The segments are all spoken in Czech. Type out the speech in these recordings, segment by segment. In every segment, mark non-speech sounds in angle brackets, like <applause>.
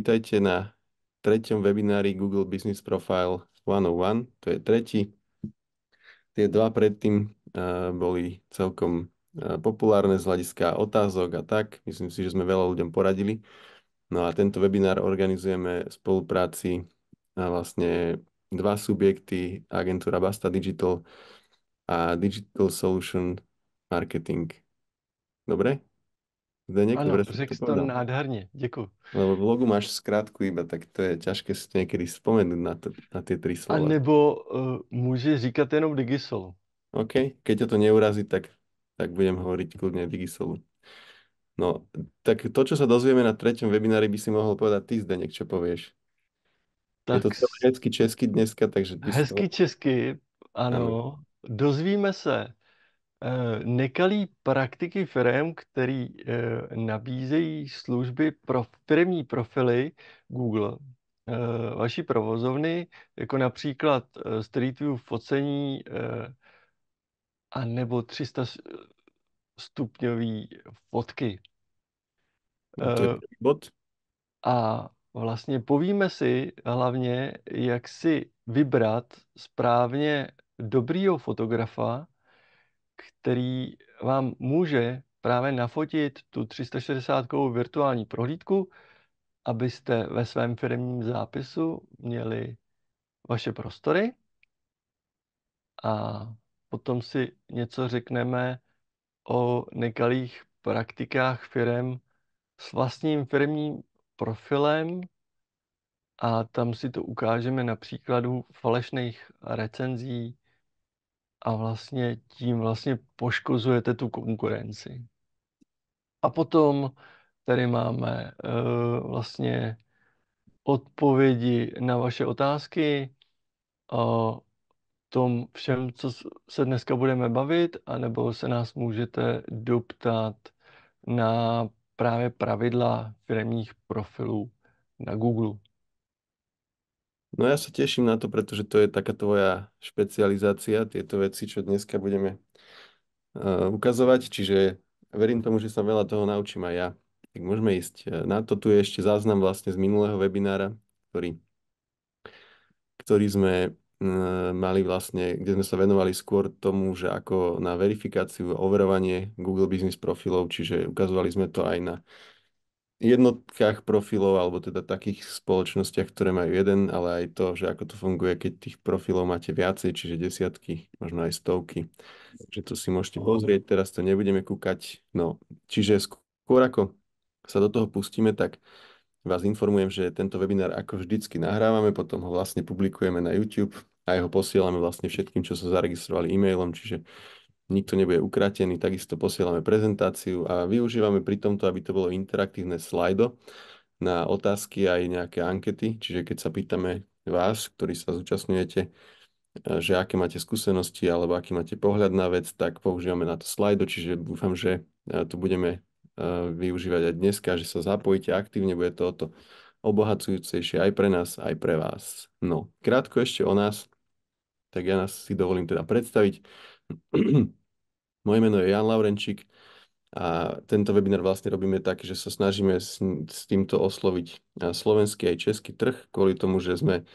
Vítajte na treťom webinári Google Business Profile 101, to je tretí. Tie dva predtým uh, boli celkom uh, populárne z hľadiska otázok a tak. Myslím si, že sme veľa ľuďom poradili. No a tento webinár organizujeme v spolupráci na vlastne dva subjekty, agentúra Basta Digital a Digital Solution Marketing. Dobre? Zdeněk, ano, dobre řekl to povedal. nádherně, děkuji. Lebo no, v logu máš zkrátku iba, tak to je těžké si někdy vzpomenout na, to, na ty tři slova. A nebo uh, eh, může říkat jenom Digisolu. OK, keď tě to neurazí, tak, tak budem hovoriť kludně Digisolu. No, tak to, čo sa dozvieme na treťom webinári, by si mohol povedať ty, Zdeněk, čo povieš. Tak... Je to celé hezky česky dneska, takže... Hezky toho... česky, ano. ano. Dozvíme se, Eh, nekalý praktiky firm, který eh, nabízejí služby pro firmní profily Google. Eh, vaší provozovny, jako například Street View focení a nebo 300 stupňový fotky. No, bod. A vlastně povíme si hlavně, jak si vybrat správně dobrýho fotografa, který vám může právě nafotit tu 360 virtuální prohlídku, abyste ve svém firmním zápisu měli vaše prostory a potom si něco řekneme o nekalých praktikách firm s vlastním firmním profilem a tam si to ukážeme na příkladu falešných recenzí a vlastně tím vlastně poškozujete tu konkurenci. A potom tady máme uh, vlastně odpovědi na vaše otázky o tom všem, co se dneska budeme bavit, anebo se nás můžete doptat na právě pravidla firmních profilů na Google. No ja sa teším na to, pretože to je taká tvoja špecializácia, tieto veci, čo dneska budeme uh, eh, ukazovať, čiže verím tomu, že sa veľa toho naučím aj ja. Tak môžeme ísť eh, na to. Tu je ešte záznam vlastne z minulého webinára, ktorý, ktorý sme uh, mali vlastne, kde sme sa venovali skôr tomu, že ako na verifikáciu, overovanie Google Business profilov, čiže ukazovali sme to aj na jednotkách profilov, alebo teda takých spoločnostiach, ktoré majú jeden, ale aj to, že ako to funguje, keď tých profilov máte viacej, čiže desiatky, možno aj stovky. Takže to si môžete pozrieť, teraz to nebudeme kúkať. No, čiže skôr ako sa do toho pustíme, tak vás informujem, že tento webinár ako vždycky nahrávame, potom ho vlastne publikujeme na YouTube a jeho posielame vlastne všetkým, čo sa zaregistrovali e-mailom, čiže nikto nebude ukratený, takisto posielame prezentáciu a využívame pri tomto, aby to bolo interaktívne slajdo na otázky aj nejaké ankety, čiže keď sa pýtame vás, ktorí sa zúčastňujete, eh, že aké máte skúsenosti alebo aký máte pohľad na vec, tak používame na to slajdo, čiže dúfam, že eh, to budeme eh, využívať aj dneska, že sa zapojíte aktívne, bude to o to obohacujúcejšie aj pre nás, aj pre vás. No, krátko ešte o nás, tak ja nás si dovolím teda predstaviť. Moje meno je Jan Laurenčík a tento webinár vlastne robíme tak, že sa snažíme s, týmto osloviť eh, slovenský aj český trh, kvôli tomu, že sme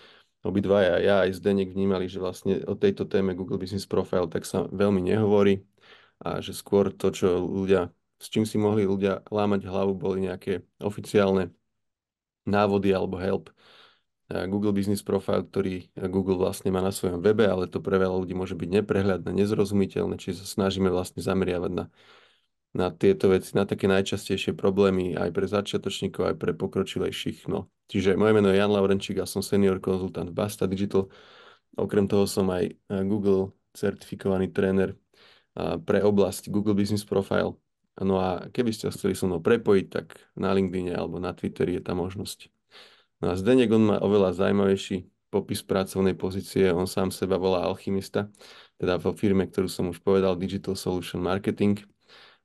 obidvaja, ja aj Zdenek vnímali, že vlastne o tejto téme Google Business Profile tak sa veľmi nehovorí a že skôr to, čo ľudia, s čím si mohli ľudia lámať hlavu, boli nejaké oficiálne návody alebo help Google Business Profile, ktorý Google vlastne má na svojom webe, ale to pre veľa ľudí môže byť neprehľadné, nezrozumiteľné, čiže sa snažíme vlastne zameriavať na, na tieto veci, na také najčastejšie problémy aj pre začiatočníkov, aj pre pokročilejších. No. Čiže moje meno je Jan Laurenčík a som senior konzultant Basta Digital. Okrem toho som aj eh, Google certifikovaný tréner eh, pre oblasť Google Business Profile. No a keby ste chceli so mnou prepojiť, tak na LinkedIn alebo na Twitteri je tá možnosť. No a Zdeněk, on má oveľa zajímavější popis pracovnej pozície. On sám seba volá alchymista, teda vo firme, ktorú som už povedal, Digital Solution Marketing.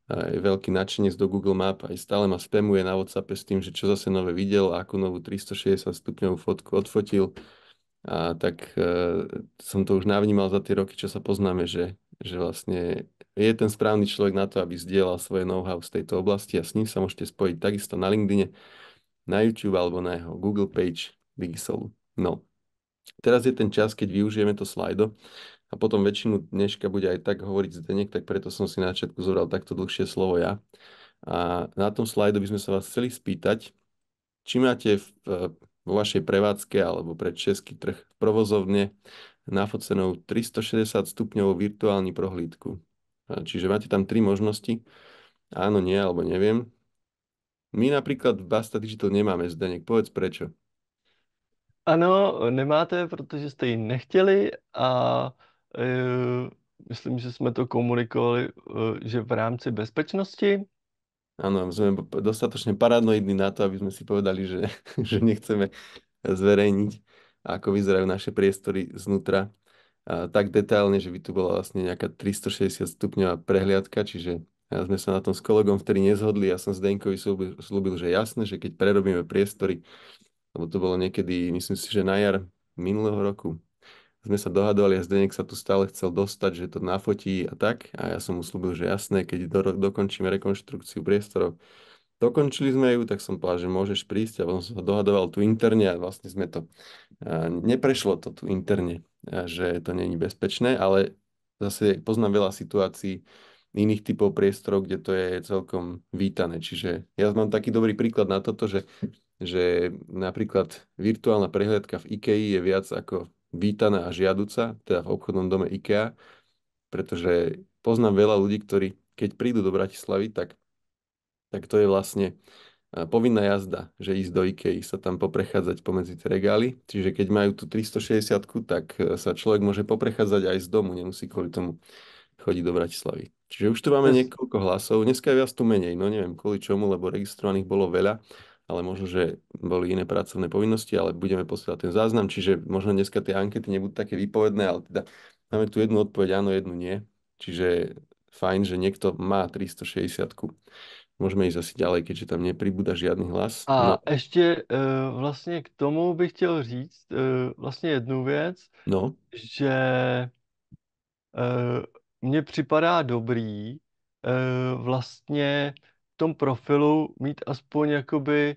Je veľký nadšenec do Google Map a stále ma spamuje na Whatsappe s tým, že čo zase nové videl, akú novú 360 stupňovú fotku odfotil. A tak uh, som to už navnímal za tie roky, čo sa poznáme, že, že vlastne je ten správny človek na to, aby zdieľal svoje know-how z tejto oblasti a s ním sa môžete spojiť takisto na LinkedIne na YouTube alebo na jeho Google page Digisolu. No, teraz je ten čas, keď využijeme to slajdo a potom väčšinu dneška bude aj tak hovoriť Zdenek, tak preto som si na začiatku zobral takto dlhšie slovo ja. A na tom slajdu by sme sa vás chceli spýtať, či máte v, vo vašej prevádzke alebo pre český trh provozovne nafocenou 360 stupňovou virtuální prohlídku. Čiže máte tam tri možnosti. Áno, nie, alebo neviem. My například v Basta Digital nemáme Zdeněk, povedz prečo. Ano, nemáte, protože jste ji nechtěli a e, myslím, že jsme to komunikovali, e, že v rámci bezpečnosti. Ano, jsme dostatočně paranoidní na to, aby jsme si povedali, že, <laughs> že nechceme zverejniť, ako vyzerajú naše priestory znutra tak detailne, že by tu bola vlastne nejaká 360 stupňová prehliadka, čiže Ja sme sa na tom s kolegom vtedy nezhodli. Ja som Zdenkovi slúbil, slúbil že jasné, že keď prerobíme priestory, lebo to bolo niekedy, myslím si, že na jar minulého roku, sme sa dohadovali a Zdenek sa tu stále chcel dostať, že to nafotí a tak. A ja som mu slúbil, že jasné, keď do, dokončíme rekonštrukciu priestorov. Dokončili sme ju, tak som povedal, že môžeš prísť a potom som sa dohadoval tu interne a vlastne sme to... A neprešlo to tu interne, že to není bezpečné, ale zase poznám veľa situácií, iných typov priestorov, kde to je celkom vítané. Čiže ja mám taký dobrý príklad na toto, že, že napríklad virtuálna prehliadka v IKEA je viac ako vítaná a žiaduca, teda v obchodnom dome IKEA, pretože poznám veľa ľudí, ktorí keď prídu do Bratislavy, tak, tak to je vlastne eh, povinná jazda, že ísť do IKEA, sa tam poprechádzať pomedzi tie regály. Čiže keď majú tu 360, tak eh, sa človek môže poprechádzať aj z domu, nemusí kvôli tomu chodí do Bratislavy. Čiže už tu máme niekoľko hlasov. Dneska je viac tu menej, no neviem kvôli čomu, lebo registrovaných bolo veľa, ale možno, že boli iné pracovné povinnosti, ale budeme posielať ten záznam, čiže možno dneska tie ankety nebudú také výpovedné, ale teda máme tu jednu odpoveď áno, jednu nie. Čiže fajn, že niekto má 360 -ku. Můžeme jít asi dále, keďže tam nepribúda žiadny hlas. A no. ještě uh, vlastně k tomu bych chtěl říct uh, vlastně jednu věc, no. že uh, mně připadá dobrý e, vlastně v tom profilu mít aspoň jakoby e,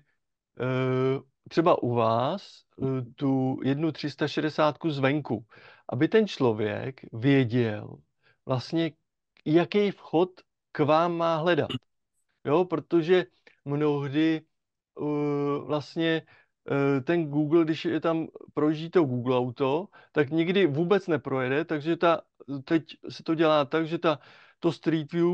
třeba u vás e, tu jednu 360 zvenku, aby ten člověk věděl vlastně, jaký vchod k vám má hledat. Jo, protože mnohdy e, vlastně ten Google, když je tam projíždí to Google auto, tak nikdy vůbec neprojede, takže ta teď se to dělá tak, že ta, to Street View,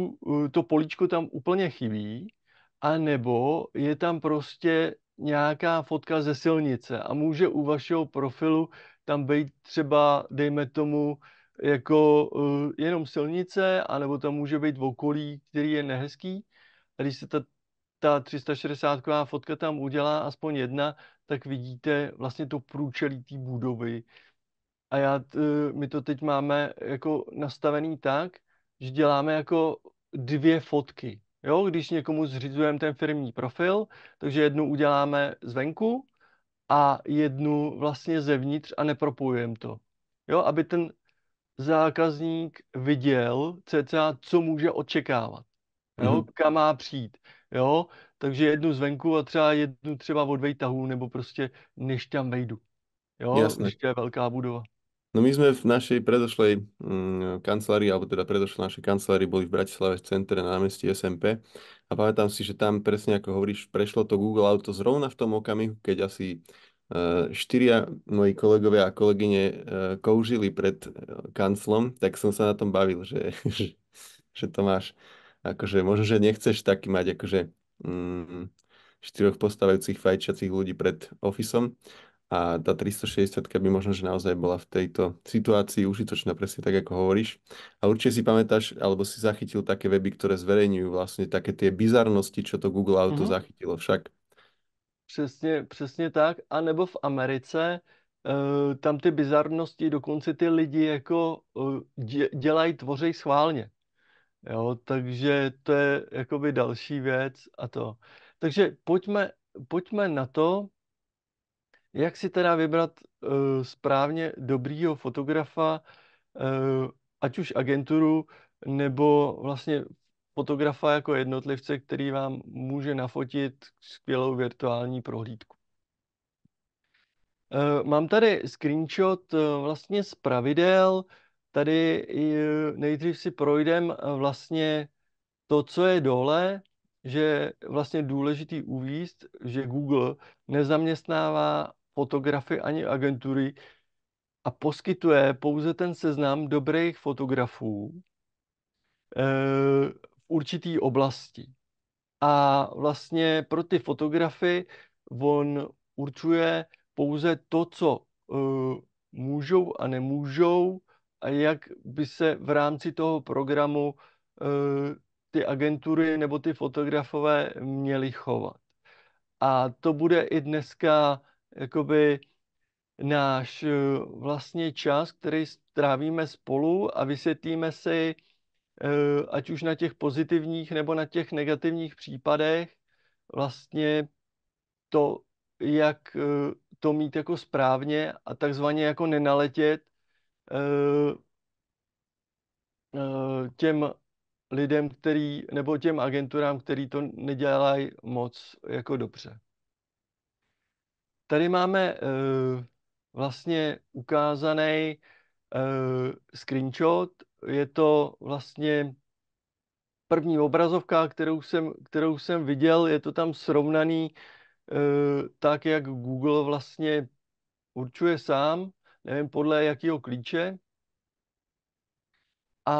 eh, to políčko tam úplně chybí, a nebo je tam prostě nějaká fotka ze silnice a může u vašeho profilu tam být třeba, dejme tomu, jako uh, jenom silnice, anebo tam může být v okolí, který je nehezký. A když se ta, ta 360 fotka tam udělá aspoň jedna, tak vidíte vlastně to průčelí té budovy, a já, eh, my to teď máme jako nastavený tak, že děláme jako dvě fotky. Jo, když někomu zřizujeme ten firmní profil, takže jednu uděláme zvenku a jednu vlastně zevnitř a nepropojujeme to. Jo, aby ten zákazník viděl cca, co může očekávat, jo, mm-hmm. kam má přijít, jo, takže jednu zvenku a třeba jednu třeba od vejtahů, nebo prostě než tam vejdu, jo, Jasne. když je velká budova. No my sme v našej predošlej mm, kancelárii, alebo teda predošlej našej kancelárii boli v Bratislave v centre na námestí SMP a pamätám si, že tam presne ako hovoríš, prešlo to Google Auto zrovna v tom okamihu, keď asi e, štyria moji kolegovia a kolegyne e, koužili pred e, kanclom, tak som sa na tom bavil, že, <laughs> že, že to máš, akože možno, že nechceš taký mať, akože mm, štyroch postavajúcich fajčiacich ľudí pred ofisom, a tá 360 by možno, že naozaj bola v tejto situácii užitočná, presne tak, ako hovoríš. A určite si pamätáš, alebo si zachytil také weby, ktoré zverejňujú vlastne také tie bizarnosti, čo to Google Auto mm -hmm. zachytilo však. Přesně, přesně tak. A nebo v Americe, eh, tam ty bizarnosti, dokonce ty lidi jako eh, dělají, tvořej schválně. Jo, takže to je jakoby další věc a to. Takže pojďme, pojďme na to, jak si teda vybrat uh, správně dobrýho fotografa, uh, ať už agenturu, nebo vlastně fotografa jako jednotlivce, který vám může nafotit skvělou virtuální prohlídku. Eh, mám tady screenshot vlastně z pravidel. Tady nejdřív si projdem vlastně to, co je dole, že vlastně důležitý uvíst, že Google nezaměstnává fotografy ani agentury a poskytuje pouze ten seznam dobrých fotografů e, v určitý oblasti. A vlastně pro ty fotografy on určuje pouze to, co e, můžou a nemůžou a jak by se v rámci toho programu e, ty agentury nebo ty fotografové měli chovat. A to bude i dneska jakoby náš eh, vlastně čas, který strávíme spolu a vysvětlíme si, eh, ať už na těch pozitivních nebo na těch negativních případech, vlastně to, jak eh, to mít jako správně a takzvaně jako nenaletět těm lidem, který, nebo těm agenturám, který to nedělají moc jako dobře tady máme uh, vlastně ukázaný uh, screenshot. Je to vlastně první obrazovka, kterou jsem, kterou jsem viděl. Je to tam srovnaný uh, tak, jak Google vlastně určuje sám, nevím podle jakého klíče. A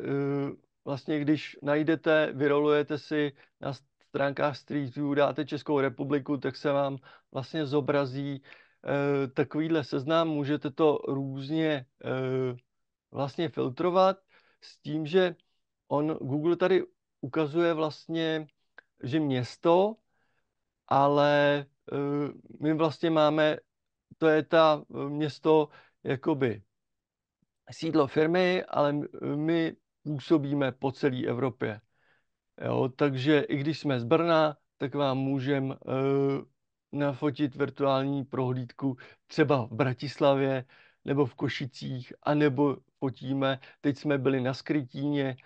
uh, vlastně když najdete, vyrolujete si na, stránkách Street View dáte Českou republiku, tak se vám vlastně zobrazí e, takovýhle seznam. Můžete to různě e, vlastně filtrovat s tím, že on Google tady ukazuje vlastně, že město, ale e, my vlastně máme, to je ta město jakoby sídlo firmy, ale my působíme po celé Evropě. Jo, takže i když jsme z Brna, tak vám můžeme eh, nafotit virtuální prohlídku třeba v Bratislavě nebo v Košicích, anebo fotíme, teď jsme byli na Skrytíně,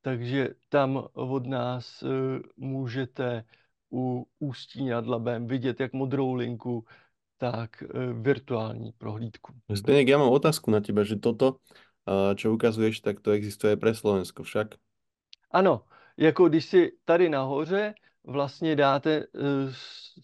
takže tam od nás eh, můžete u Ústí nad Labem vidět jak modrou linku, tak eh, virtuální prohlídku. Zdeněk, já mám otázku na tebe, že toto, čo ukazuješ, tak to existuje pro Slovensko však? Ano, jako když si tady nahoře vlastně dáte eh,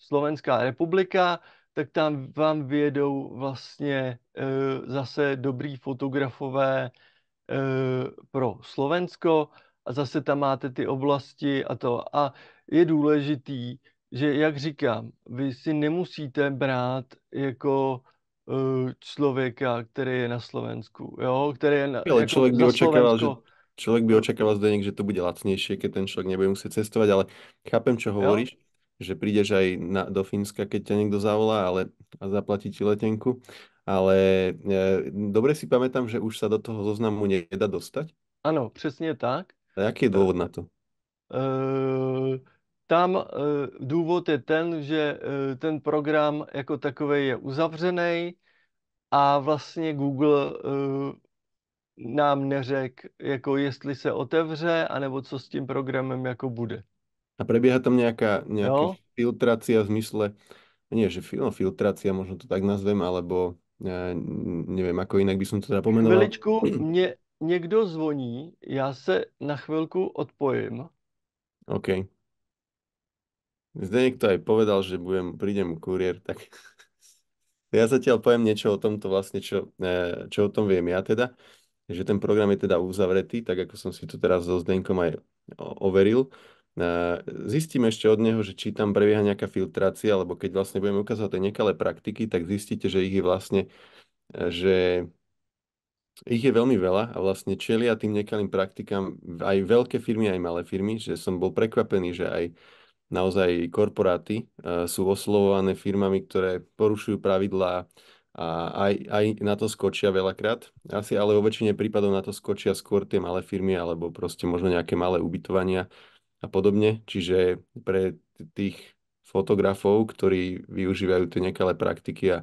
Slovenská republika, tak tam vám vědou vlastně eh, zase dobrý fotografové eh, pro Slovensko a zase tam máte ty oblasti a to. A je důležitý, že jak říkám, vy si nemusíte brát jako člověka, který je na Slovensku, jo, který je na, Ale jako člověk by očekával, že Človek by očakával zde že to bude lacnejšie, keď ten človek nebude musieť cestovať, ale chápem, čo hovoríš, jo. že prídeš aj na, do Fínska, keď ťa niekto zavolá ale, a zaplatí ti letenku. Ale e, dobre si pamätám, že už sa do toho zoznamu nedá dostať. Ano, přesně tak. A jaký je e, důvod na to? E, tam e, důvod je ten, že e, ten program jako takový je uzavřený a vlastně Google e, nám neřek, jako jestli se otevře, anebo co s tím programem jako bude. A prebieha tam nějaká nějaká filtrácia v zmysle, nie, že no, filtrácia, možno to tak nazvem, alebo eh, ne, nevím, ako jinak by som to teda pomenoval. Chviličku, <clears throat> mě někdo zvoní, já se na chvilku odpojím. OK. Zde někdo aj povedal, že budem, prídem kurier, tak <laughs> já zatiaľ poviem niečo o tomto vlastne, čo, eh, čo o tom viem ja teda. Takže ten program je teda uzavretý, tak ako som si tu teraz so Zdenkom aj overil. E, zistíme ešte od neho, že či tam prebieha nejaká filtrácia, alebo keď vlastne budeme ukázať tie nekalé praktiky, tak zistíte, že ich je vlastne, e, že ich je veľmi veľa a vlastne čelia tým nekalým praktikám aj veľké firmy, aj malé firmy, že som bol prekvapený, že aj naozaj korporáty e, sú oslovované firmami, ktoré porušujú pravidlá a aj, aj na to skočia veľakrát. Asi ale vo väčšine prípadov na to skočia skôr tie malé firmy alebo proste možno nejaké malé ubytovania a podobne. Čiže pre tých fotografov, ktorí využívajú tie nekalé praktiky a,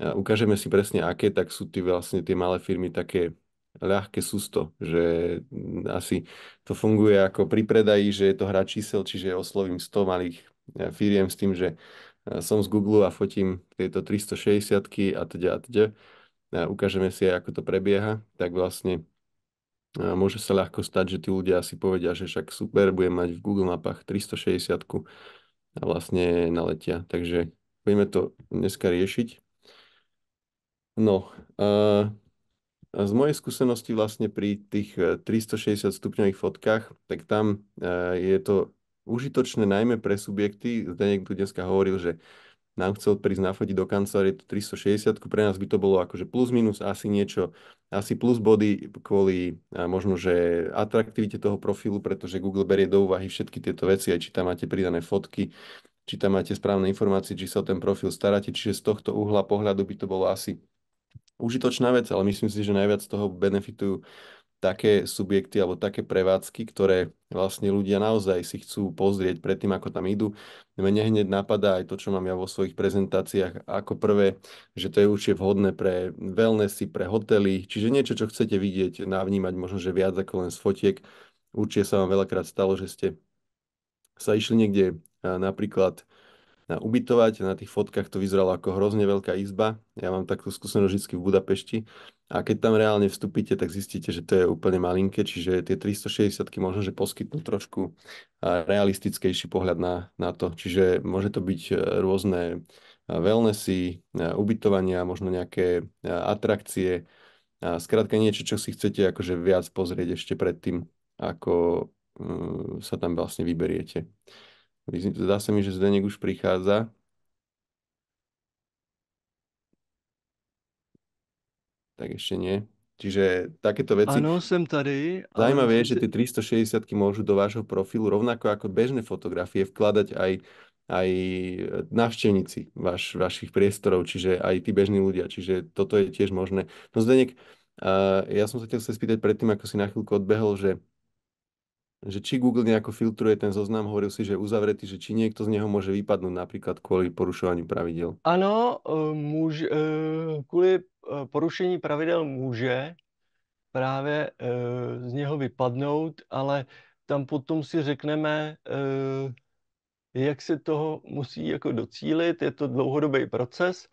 a ukážeme si presne aké, tak sú ty vlastne tie malé firmy také ľahké susto, že asi to funguje ako pri predaji, že je to hra čísel, čiže oslovím 100 malých e, firiem s tým, že Eh, som z Google a fotím tieto 360 a teda a teda. A ukážeme si aj, ako to prebieha, tak vlastne môže sa ľahko stať, že tí ľudia si povedia, že však super, budem mať v Google mapách 360 a vlastne naletia. Takže budeme to dneska riešiť. No, a z mojej skúsenosti vlastne pri tých 360 eh, stupňových fotkách, tak tam eh, je to užitočné najmä pre subjekty, zde niekto dneska hovoril, že nám chcel prísť fotí do kancelárie 360, pre nás by to bolo akože plus minus asi niečo, asi plus body kvôli možno, že atraktivite toho profilu, pretože Google berie do úvahy všetky tieto veci, aj či tam máte pridané fotky, či tam máte správne informácie, či sa o ten profil staráte, čiže z tohto uhla pohľadu by to bolo asi užitočná vec, ale myslím si, že najviac z toho benefitujú také subjekty alebo také prevádzky, ktoré vlastne ľudia naozaj si chcú pozrieť pred tým, ako tam idú. Mne hneď napadá aj to, čo mám ja vo svojich prezentáciách ako prvé, že to je určite vhodné pre wellnessy, pre hotely, čiže niečo, čo chcete vidieť, navnímať možno, že viac ako len z fotiek. Určite sa vám veľakrát stalo, že ste sa išli niekde napríklad ubytovať. Na tých fotkách to vyzeralo ako hrozne veľká izba. Ja mám takú skúsenosť vždy v Budapešti. A keď tam reálne vstúpite, tak zistíte, že to je úplne malinké, čiže tie 360 možno, že poskytnú trošku realistickejší pohľad na, na to. Čiže môže to byť e, rôzne e, wellnessy, e, ubytovania, možno nejaké atrakcie, a skrátka niečo, čo si chcete akože viac pozrieť ešte predtým, ako mm, sa tam vlastne vyberiete. Zdá se mi, že Zdeněk už přichází? Tak ještě ne. Čiže takéto veci... Ano, jsem tady. Zajímavé je, že ty 360 můžu do vášho profilu rovnako jako bežné fotografie vkladať aj aj navštěvníci vaš, vašich priestorov, čiže aj ty bežní ľudia, čiže toto je tiež možné. No Zdeněk, uh, Já jsem se chtěl chcel spýtať předtím, ako si na chvíľku odbehol, že že či Google nejako filtruje ten zoznam, hovoril si, že je uzavretý, že či niekto z neho môže vypadnúť napríklad kvôli porušovaniu pravidel. Ano, může, e, kvôli e, porušení pravidel může právě e, z něho vypadnout, ale tam potom si řekneme, jak se toho musí jako docílit. Je to dlouhodobý proces,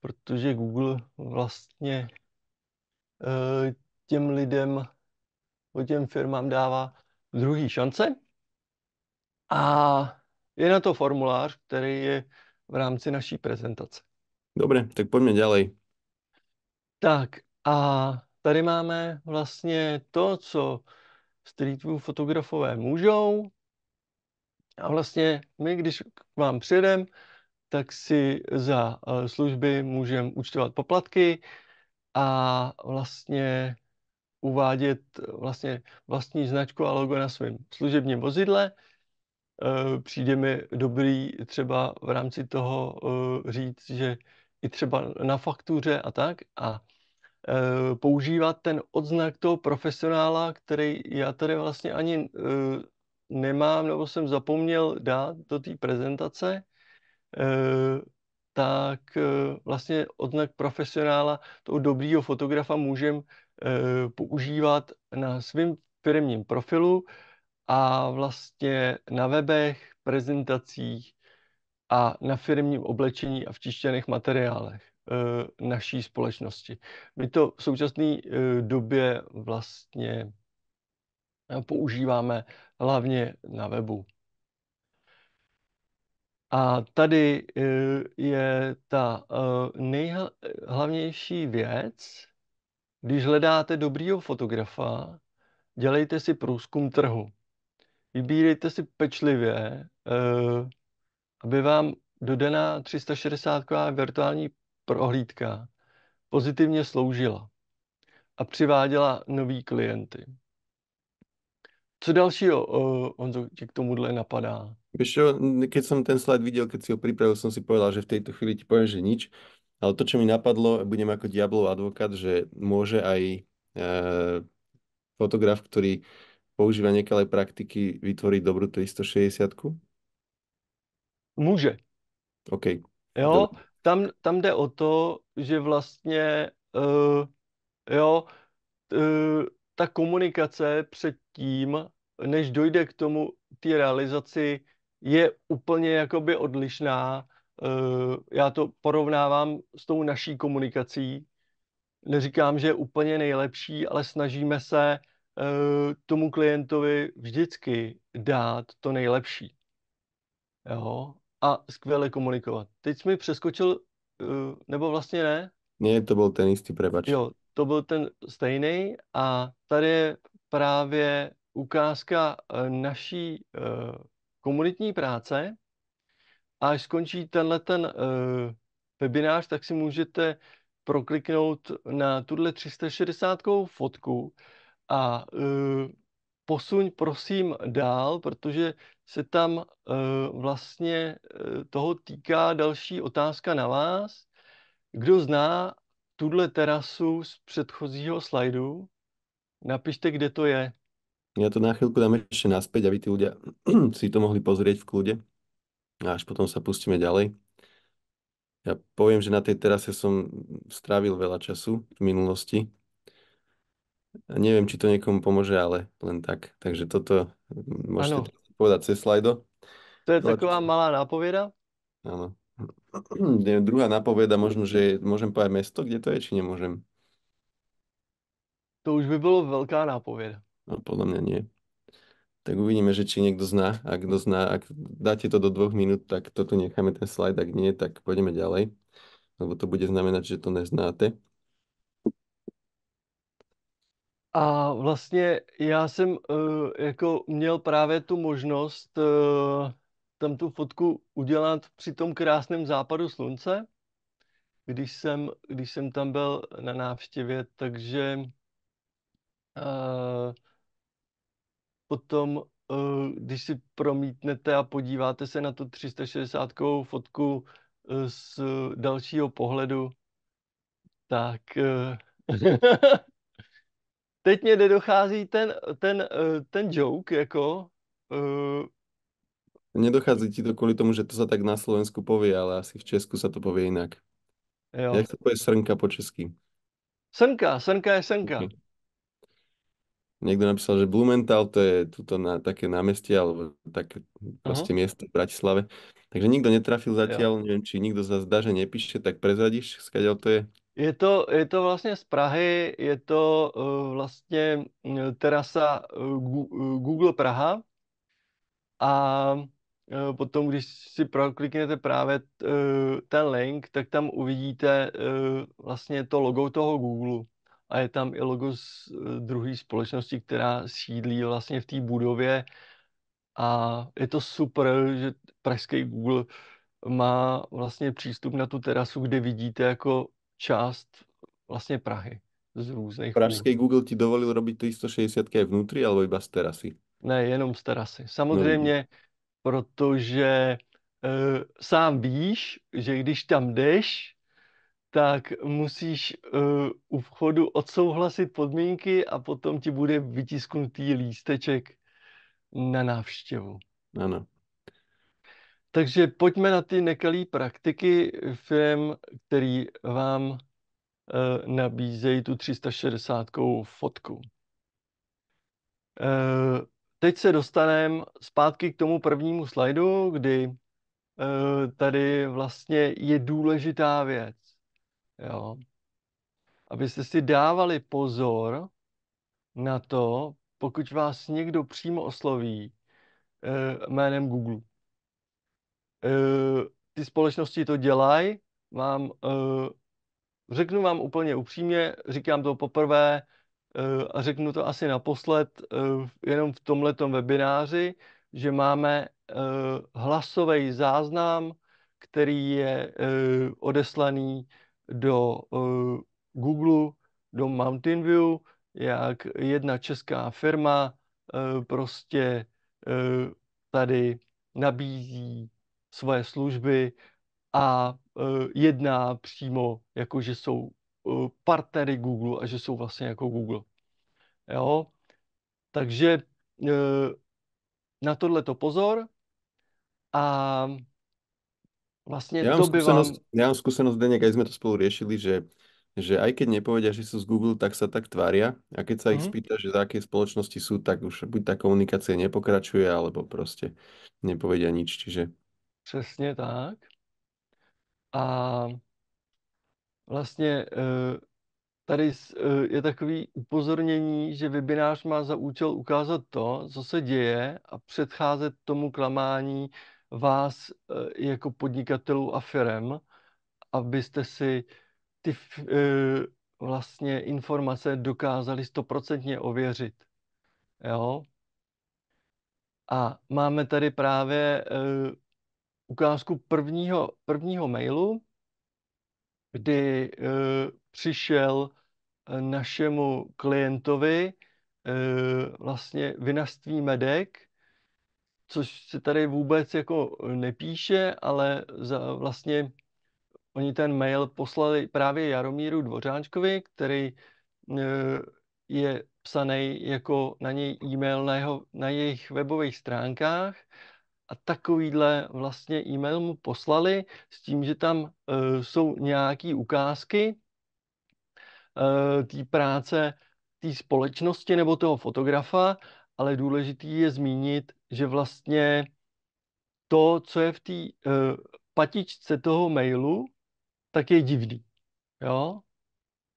protože Google vlastně těm lidem, o těm firmám dává druhé šance. A je na to formulář, který je v rámci naší prezentace. Dobře, tak pojďme dále. Tak a tady máme vlastně to, co street view fotografové můžou. A vlastně my, když k vám přijedeme, tak si za eh, služby můžeme účtovat poplatky a vlastně uvádět eh, vlastně vlastní značku a logo na svém služebním vozidle. Eh, přijde mi dobrý třeba v rámci toho eh, říct, že i třeba na faktuře a tak a používat ten odznak toho profesionála, který já tady vlastně ani nemám nebo jsem zapomněl dát do té prezentace, tak vlastně odznak profesionála toho dobrýho fotografa můžem Eh, používat na svém firmním profilu a vlastně na webech, prezentacích a na firmním oblečení a v tištěných materiálech eh, naší společnosti. My to v současné eh, době vlastně používáme hlavně na webu. A tady je ta nejhlavnější věc, když hledáte dobrýho fotografa, dělejte si průzkum trhu. Vybírejte si pečlivě, eh, aby vám dodaná 360 virtuální prohlídka pozitivně sloužila a přiváděla nový klienty. Co dalšího, uh, Honzo, tě k tomuhle napadá? Když jsem ten slide viděl, když si ho připravil, jsem si povedal, že v této chvíli ti povím, že nič. Ale to, čo mi napadlo, budem ako diablov advokát, že môže aj e, fotograf, ktorý používa nekalé praktiky, vytvoriť dobrú 360 -ku? Může. OK. Jo, tam, tam jde o to, že vlastně e, jo, e, ta komunikace předtím, než dojde k tomu ty realizaci, je úplně jakoby odlišná Eh, já to porovnávám s tou naší komunikací. Neříkám, že je úplně nejlepší, ale snažíme se eh, tomu klientovi vždycky dát to nejlepší. Jo? A skvěle komunikovat. Teď jsi mi přeskočil, eh, nebo vlastně ne? Ne, to byl ten jistý, prebač. Jo, to byl ten stejný a tady je právě ukázka naší komunitní práce, a až skončí tenhle ten uh, webinář, tak si můžete prokliknout na tuhle 360 fotku a uh, posuň prosím dál, protože se tam uh, vlastně uh, toho týká další otázka na vás. Kdo zná tuhle terasu z předchozího slajdu? Napište, kde to je. Já to na chvilku dám ještě naspäť, aby ty lidé <clears throat> si to mohli pozrieť v kludě až potom sa pustíme ďalej. Ja poviem, že na tej terase som strávil veľa času v minulosti. A neviem, či to niekomu pomôže, ale len tak. Takže toto mm, môžete ano. povedať cez slajdo. To je no, taková malá nápoveda. Áno. <clears throat> Druhá nápoveda, možno, že môžem povedať mesto, kde to je, či nemôžem. To už by bylo velká nápověda. No, podle mě nie tak uvidíme, že či niekto zná. a kto zná, ak dáte to do dvoch minút, tak to tu necháme ten slide, ak nie, tak pôjdeme ďalej, lebo to bude znamenať, že to neznáte. A vlastně já jsem uh, jako měl právě tu možnost uh, tam tu fotku udělat při tom krásném západu slunce, když jsem, když jsem tam byl na návštěvě, takže uh, potom, eh, když si promítnete a podíváte se na tu 360 fotku eh, z dalšího pohledu, tak eh, <laughs> teď mě nedochází ten, ten, ten joke, jako... Nedochází ti to kvůli tomu, že to se tak na Slovensku poví, ale asi v Česku se to poví jinak. Jo. Jak to povie srnka po česky? Srnka, srnka je srnka. Okay. Niekto napísal, že Blumenthal to je tuto na, také námestie alebo také proste uh-huh. miesto v Bratislave. Takže nikdo netrafil zatiaľ, jo. nevím, či nikdo zase dá, že nepíše, tak prezradíš, skáďal to je? Je to, je to vlastně z Prahy, je to uh, vlastně eh, terasa uh, Google Praha a uh, potom, když si prokliknete právě t, uh, ten link, tak tam uvidíte uh, vlastně to logo toho Google a je tam i logo z eh, druhé společnosti, která sídlí vlastně v té budově a je to super, že pražský Google má vlastně přístup na tu terasu, kde vidíte jako část vlastně Prahy z různých... Pražský Google ti dovolil robit 360 vnitři, alebo iba z terasy? Ne, jenom z terasy. No, Samozřejmě, no. protože e, sám víš, že když tam jdeš, tak musíš uh, u vchodu odsouhlasit podmínky a potom ti bude vytisknutý lísteček na návštěvu. Ano. Takže pojďme na ty nekalé praktiky firm, který vám uh, nabízejí tu 360 fotku. Uh, teď se dostaneme zpátky k tomu prvnímu slajdu, kdy uh, tady vlastně je důležitá věc. Jo? Abyste si dávali pozor na to, pokud vás někdo přímo osloví e, jménem Google. E, ty společnosti to dělají, vám e, eh, řeknu vám úplně upřímně, říkám to poprvé uh, a řeknu to asi naposled uh, jenom v tomhletom webináři, že máme uh, hlasový záznam, který je odeslaný do uh, Google, do Mountain View, jak jedna česká firma uh, prostě uh, tady nabízí svoje služby a uh, jedná přímo, jako že jsou uh, partnery Google a že jsou vlastně jako Google. Jo? Takže uh, na tohle to pozor a Vlastne ja to by vám... Ja mám skúsenosť, Denek, aj sme to spolu riešili, že že aj keď nepovedia, že sú z Google, tak sa tak tvária a keď sa mm. ich mhm. spýta, že za aké spoločnosti sú, tak už buď ta komunikace nepokračuje, alebo prostě nepovedia nič, čiže... Přesně tak. A vlastně e, tady e, je takový upozornění, že webinář má za účel ukázat to, co se děje a předcházet tomu klamání vás eh, jako podnikatelů a firem, abyste si ty eh, vlastně informace dokázali stoprocentně ověřit. Jo? A máme tady právě eh, ukázku prvního, prvního mailu, kdy přišel našemu klientovi vlastně vinařství Medek což se tady vůbec jako eh, nepíše, ale za vlastně oni ten mail poslali právě Jaromíru Dvořáčkovi, který eh, je psaný jako na něj e-mail na, jeho, na jejich webových stránkách a takovýhle vlastně e-mail mu poslali s tím, že tam eh, jsou nějaký ukázky té práce té společnosti nebo toho fotografa, ale důležitý je zmínit, že vlastně to, co je v té uh, patičce toho mailu, tak je divný. Jo?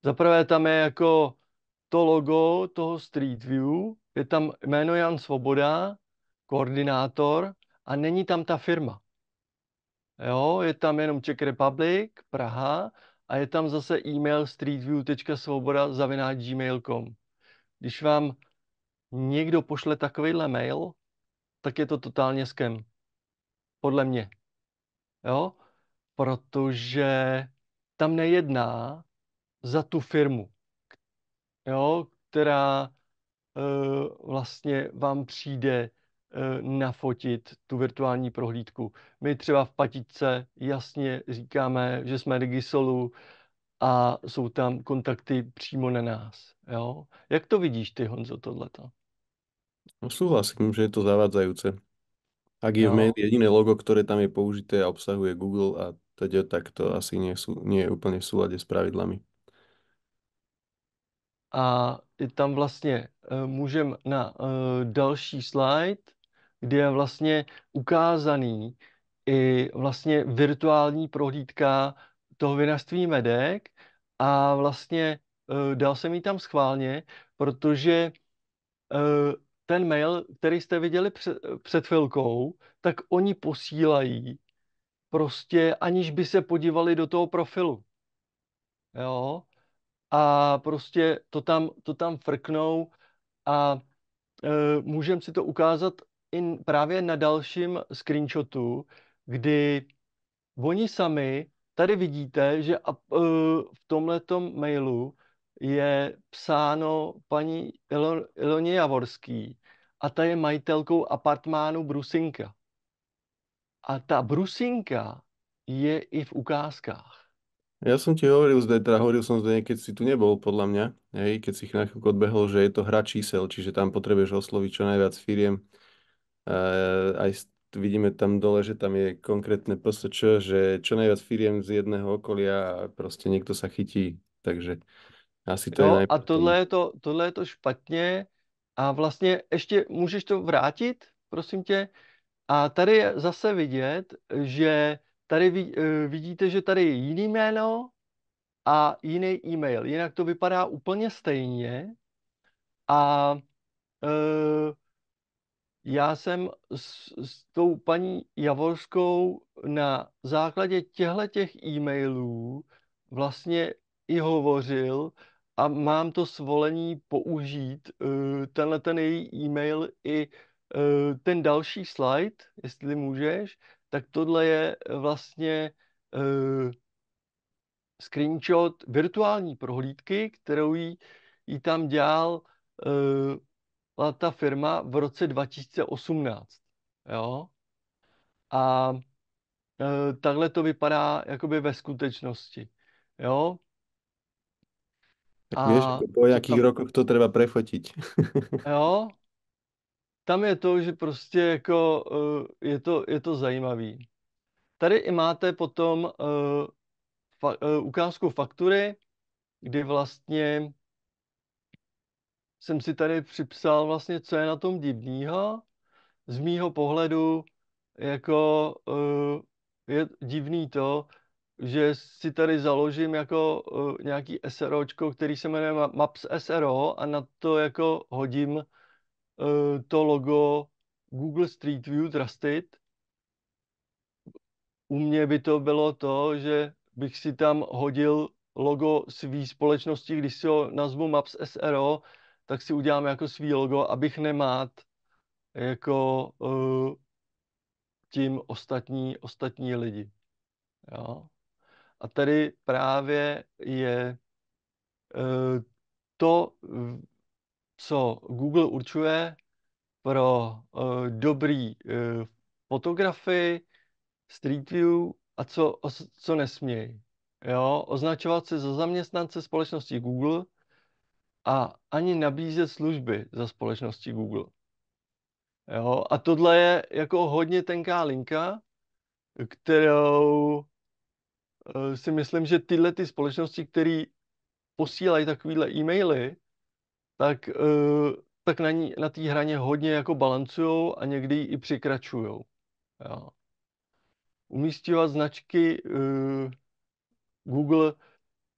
Zaprvé tam je jako to logo toho Street View, je tam jméno Jan Svoboda, koordinátor a není tam ta firma. Jo, je tam jenom Czech Republic, Praha a je tam zase e-mail streetview.svoboda.gmail.com. Když vám někdo pošle takovýhle mail, tak je to totálně skem. Podle mě. Jo? Protože tam nejedná za tu firmu, jo? která e, vlastně vám přijde eh, nafotit tu virtuální prohlídku. My třeba v Patice jasně říkáme, že jsme Digisolu a jsou tam kontakty přímo na nás. Jo? Jak to vidíš ty, Honzo, tohleto? No, Súhlasím, že je to zavádzajúce. Ak je v No, médii jediné logo, ktoré tam je použité a obsahuje Google a teda, tak to asi nie, sú, nie je úplne v súlade s pravidlami. a je tam vlastně e, můžeme na e, další slide, kde je vlastně ukázaný i vlastně virtuální prohlídka toho vinařství Medek a vlastně e, dal jsem ji tam schválně, protože ten mail, který jste viděli před, před chvilkou, tak oni posílají prostě aniž by se podívali do toho profilu. Jo? A prostě to tam, to tam frknou a e, můžeme si to ukázat i právě na dalším screenshotu, kdy oni sami, tady vidíte, že a, e, v tomhletom mailu je psáno paní Ilon, Iloně Javorský a ta je majitelkou apartmánu Brusinka. A ta Brusinka je i v ukázkách. Ja som ti hovoril, zde, teda hovoril som zde, keď si tu nebol, podľa mňa, hej, keď si na chvíľku odbehol, že je to hra čísel, čiže tam potrebuješ osloviť čo najviac firiem. E, aj vidíme tam dole, že tam je konkrétne PSČ, že čo najviac firiem z jedného okolia a proste niekto sa chytí. Takže asi to jo, je a tohle je to, tohle je to špatně a vlastně ještě můžeš to vrátit, prosím tě. A tady je zase vidět, že tady vid, eh, vidíte, že tady je jiný jméno a jiný e-mail. Jinak to vypadá úplně stejně a e, já jsem s, s tou paní Javorskou na základě těchto těch e-mailů vlastně i hovořil, a mám to svolení použít uh, tenhle ten její e-mail i uh, ten další slide, jestli můžeš, tak tohle je eh, vlastně uh, screenshot virtuální prohlídky, kterou jí, jí tam dělal uh, ta firma v roce 2018. Jo? A uh, takhle to vypadá jakoby ve skutečnosti. Jo? Tak a vieš, po jakých tam... rokoch to treba prefotit. <laughs> jo, tam je to, že prostě jako uh, je to, je to zajímavý. Tady i máte potom uh, fa- uh, ukázku faktury, kdy vlastně jsem si tady připsal vlastně, co je na tom divnýho. Z mýho pohledu jako uh, je divný to, že si tady založím jako uh, nějaký SROčko, který se jmenuje Maps SRO a na to jako hodím uh, to logo Google Street View Trusted. U mě by to bylo to, že bych si tam hodil logo svý společnosti, když si ho nazvu Maps SRO, tak si udělám jako svý logo, abych nemát jako uh, tím ostatní, ostatní lidi. Jo. A tady právě je eh, to, co Google určuje pro eh, dobrý eh, fotografy, Street View a co, co nesmějí. Jo, označovat se za zaměstnance společnosti Google a ani nabízet služby za společnosti Google. Jo, a tohle je jako hodně tenká linka, kterou Eh, si myslím, že tyhle ty společnosti, které posílají takovýhle e-maily, tak, eh, tak na, ní, na té hraně hodně jako balancují a někdy i překračují. Umístívat značky eh, Google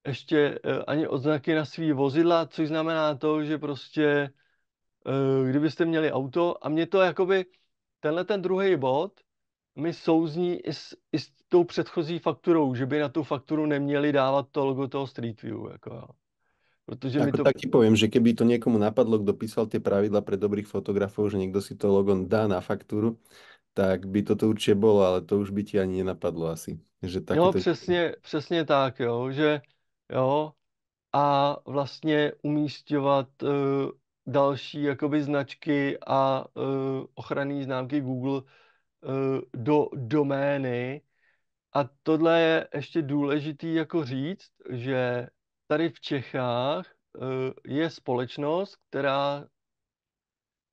ještě ani odznaky na svý vozidla, což znamená to, že prostě kdybyste měli auto a mě to jakoby tenhle ten druhý bod mi souzní i s, i s tou předchozí fakturou, že by na tu fakturu neměli dávat to logo toho Street View. Jako, Protože jako mi to... Tak ti povím, že keby to někomu napadlo, kdo písal ty pravidla pro dobrých fotografov, že někdo si to logo dá na fakturu, tak by to určitě bylo, ale to už by ti ani nenapadlo asi. Že taky no to... přesně, přesně tak, jo, že jo, a vlastně umístěvat uh, eh, další jakoby značky a uh, ochranné známky Google Eh, do domény. A tohle je ještě důležitý jako říct, že tady v Čechách eh, je společnost, která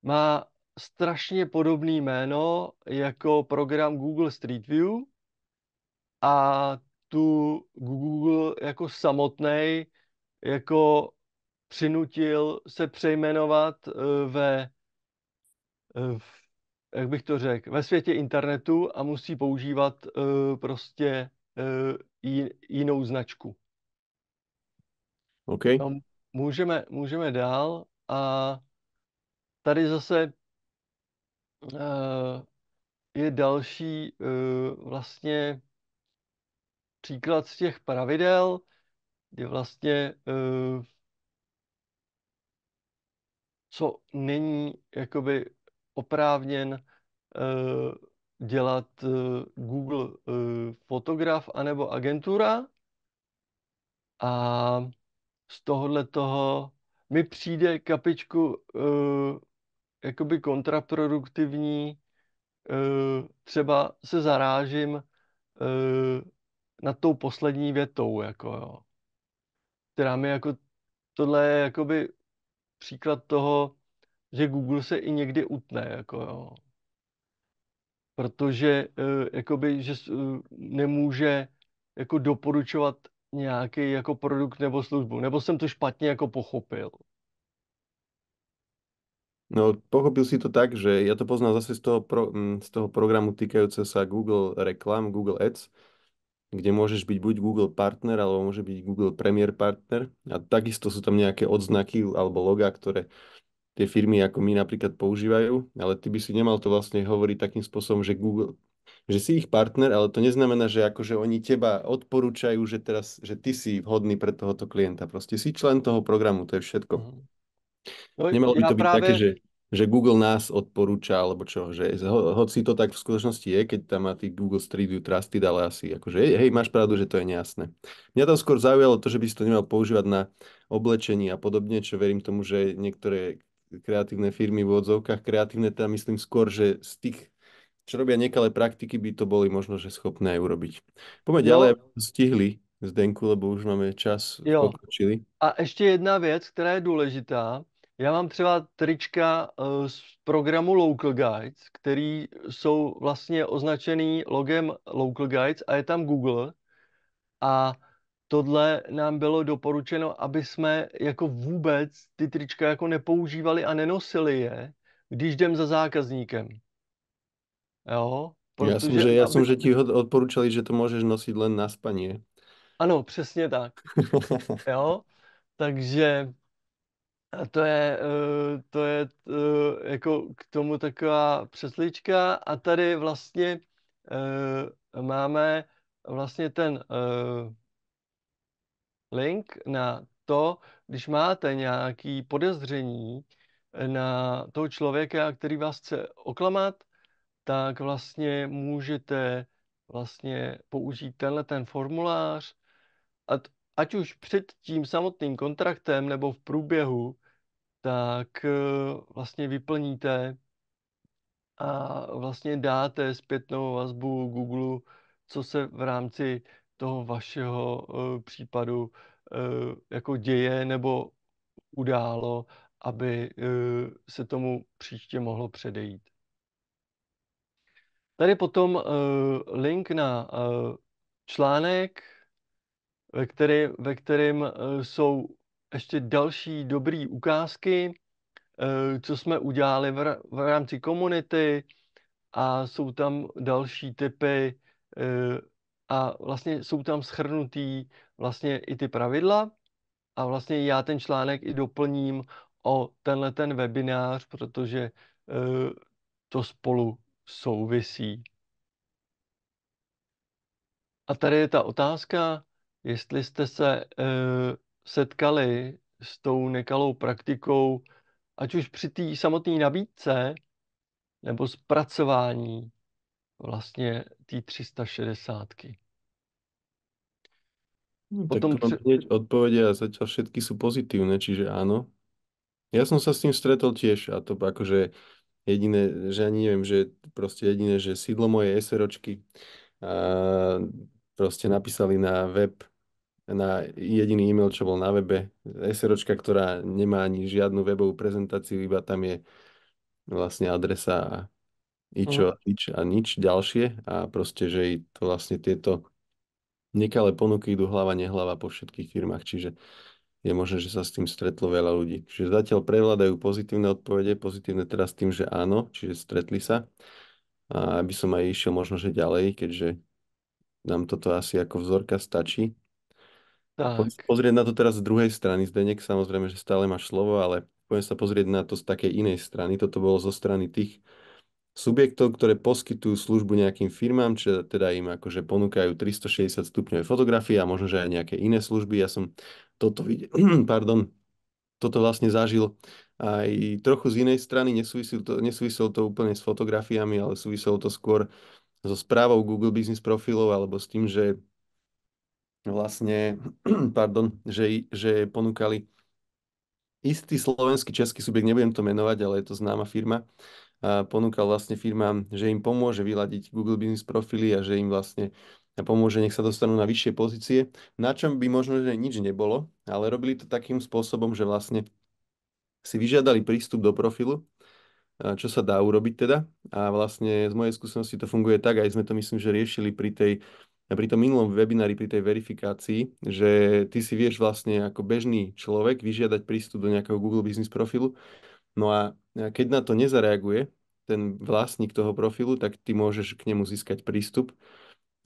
má strašně podobný jméno jako program Google Street View a tu Google jako samotný jako přinutil se přejmenovat eh, ve v jak bych to řekl, ve světě internetu a musí používat uh, prostě uh, jinou značku. OK. No, můžeme, můžeme dál a tady zase uh, je další uh, vlastně příklad z těch pravidel, kde vlastně uh, co není jakoby oprávněn uh, dělat uh, Google uh, fotograf anebo agentura. A z tohohle toho mi přijde kapičku uh, jakoby kontraproduktivní, uh, třeba se zarážím uh, nad tou poslední větou, jako jo, která mi jako, tohle je jakoby příklad toho, že Google se i někdy utne, jako jo. Protože uh, jakoby, že uh, nemůže jako doporučovat nějaký jako produkt nebo službu, nebo jsem to špatně jako pochopil. No, pochopil si to tak, že já to poznám zase z toho, pro, hm, z toho programu týkajúce se Google reklam, Google Ads, kde můžeš být buď Google partner, alebo může být Google Premier partner. A takisto jsou tam nějaké odznaky alebo logá, které tie firmy, ako my napríklad používajú, ale ty by si nemal to vlastne hovoriť takým spôsobom, že Google, že si ich partner, ale to neznamená, že akože oni teba odporúčajú, že teraz, že ty si vhodný pre tohoto klienta. Prostě si člen toho programu, to je všetko. Mhm. No, Nemalo by to byť také, že, že Google nás odporúča, alebo čo, že ho, hoci to tak v skutočnosti je, keď tam má ty Google Street View Trusted, ale asi akože, hej, máš pravdu, že to je nejasné. Mňa tam skôr zaujalo to, že by si to nemal používať na oblečení a podobně, čo verím tomu, že některé kreatívne firmy v odzovkách, kreatívne teda myslím skôr, že z tých, čo robia nekalé praktiky, by to boli možno, že schopné aj urobiť. Poďme ďalej, stihli Zdenku, lebo už máme čas, jo. pokročili. A ještě jedna věc, která je důležitá. Já mám třeba trička eh, z programu Local Guides, který jsou vlastně označený logem Local Guides a je tam Google. A tohle nám bylo doporučeno, aby jsme jako vůbec ty trička jako nepoužívali a nenosili je, když jdem za zákazníkem. Jo? Protože, já jsem, že, já aby... jsem, že ti odporučali, že to můžeš nosit len na spaní. Ano, přesně tak. <laughs> jo? Takže to je, eh, to je eh, jako k tomu taková přeslička a tady vlastně eh, máme vlastně ten link na to, když máte nějaké podezření eh, na toho člověka, který vás chce oklamat, tak vlastně můžete vlastně použít tenhle ten formulář, ať už před tím samotným kontraktem nebo v průběhu, tak eh, vlastně vyplníte a vlastně dáte zpětnou vazbu Google, co se v rámci toho vašeho uh, případu uh, jako děje nebo událo, aby uh, se tomu příště mohlo předejít. Tady potom uh, link na uh, článek, ve, který, ve kterém uh, jsou ještě další dobré ukázky, uh, co jsme udělali v, v rámci komunity a jsou tam další typy uh, a vlastně jsou tam schrnutý vlastně i ty pravidla a vlastně já ten článek i doplním o tenhle ten webinář, protože uh, to spolu souvisí. A tady je ta otázka, jestli jste se uh, setkali s tou nekalou praktikou, ať už při té samotné nabídce nebo zpracování vlastně té 360. -ky. Potom... No, tak to mám hneď odpovede a zatiaľ všetky sú pozitívne, čiže áno. Ja som sa s tým stretol tiež a to akože jediné, že ani neviem, že proste jediné, že sídlo mojej SROčky a proste napísali na web, na jediný e-mail, čo bol na webe, SROčka, ktorá nemá ani žiadnu webovú prezentáciu, iba tam je vlastne adresa a mhm. ičo, mm. ič a nič ďalšie a proste, že to vlastne tieto nekalé ponuky idú hlava nehlava po všetkých firmách, čiže je možné, že sa s tým stretlo veľa ľudí. Čiže zatiaľ prevládajú pozitívne odpovede, pozitívne teraz tým, že áno, čiže stretli sa. A aby som aj išiel možno, že ďalej, keďže nám toto asi ako vzorka stačí. Tak. Pozrieť na to teraz z druhej strany, Zdenek, samozrejme, že stále máš slovo, ale poďme sa pozrieť na to z takej inej strany. Toto bolo zo strany tých, subjektov, ktoré poskytujú službu nejakým firmám, čiže teda im akože ponúkajú 360 stupňové fotografie a možno, že aj nejaké iné služby. Ja som toto videl, <clears throat> pardon, toto vlastne zažil aj trochu z inej strany, nesúviselo to, nesúvisel to úplne s fotografiami, ale súviselo to skôr so správou Google Business profilov alebo s tým, že vlastne, <clears throat> pardon, že, že ponúkali istý slovenský, český subjekt, nebudem to menovať, ale je to známa firma, ponúkal vlastne firmám, že im pomôže vyladiť Google Business profily a že im vlastne pomôže, nech sa dostanú na vyššie pozície, na čom by možno, že nič nebolo, ale robili to takým spôsobom, že vlastne si vyžiadali prístup do profilu, čo sa dá urobiť teda. A vlastne z mojej skúsenosti to funguje tak, aj sme to myslím, že riešili pri tej pri tom minulom webinári, pri tej verifikácii, že ty si vieš vlastne ako bežný človek vyžiadať prístup do nejakého Google Business profilu. No a keď na to nezareaguje ten vlastník toho profilu, tak ty môžeš k nemu získať prístup.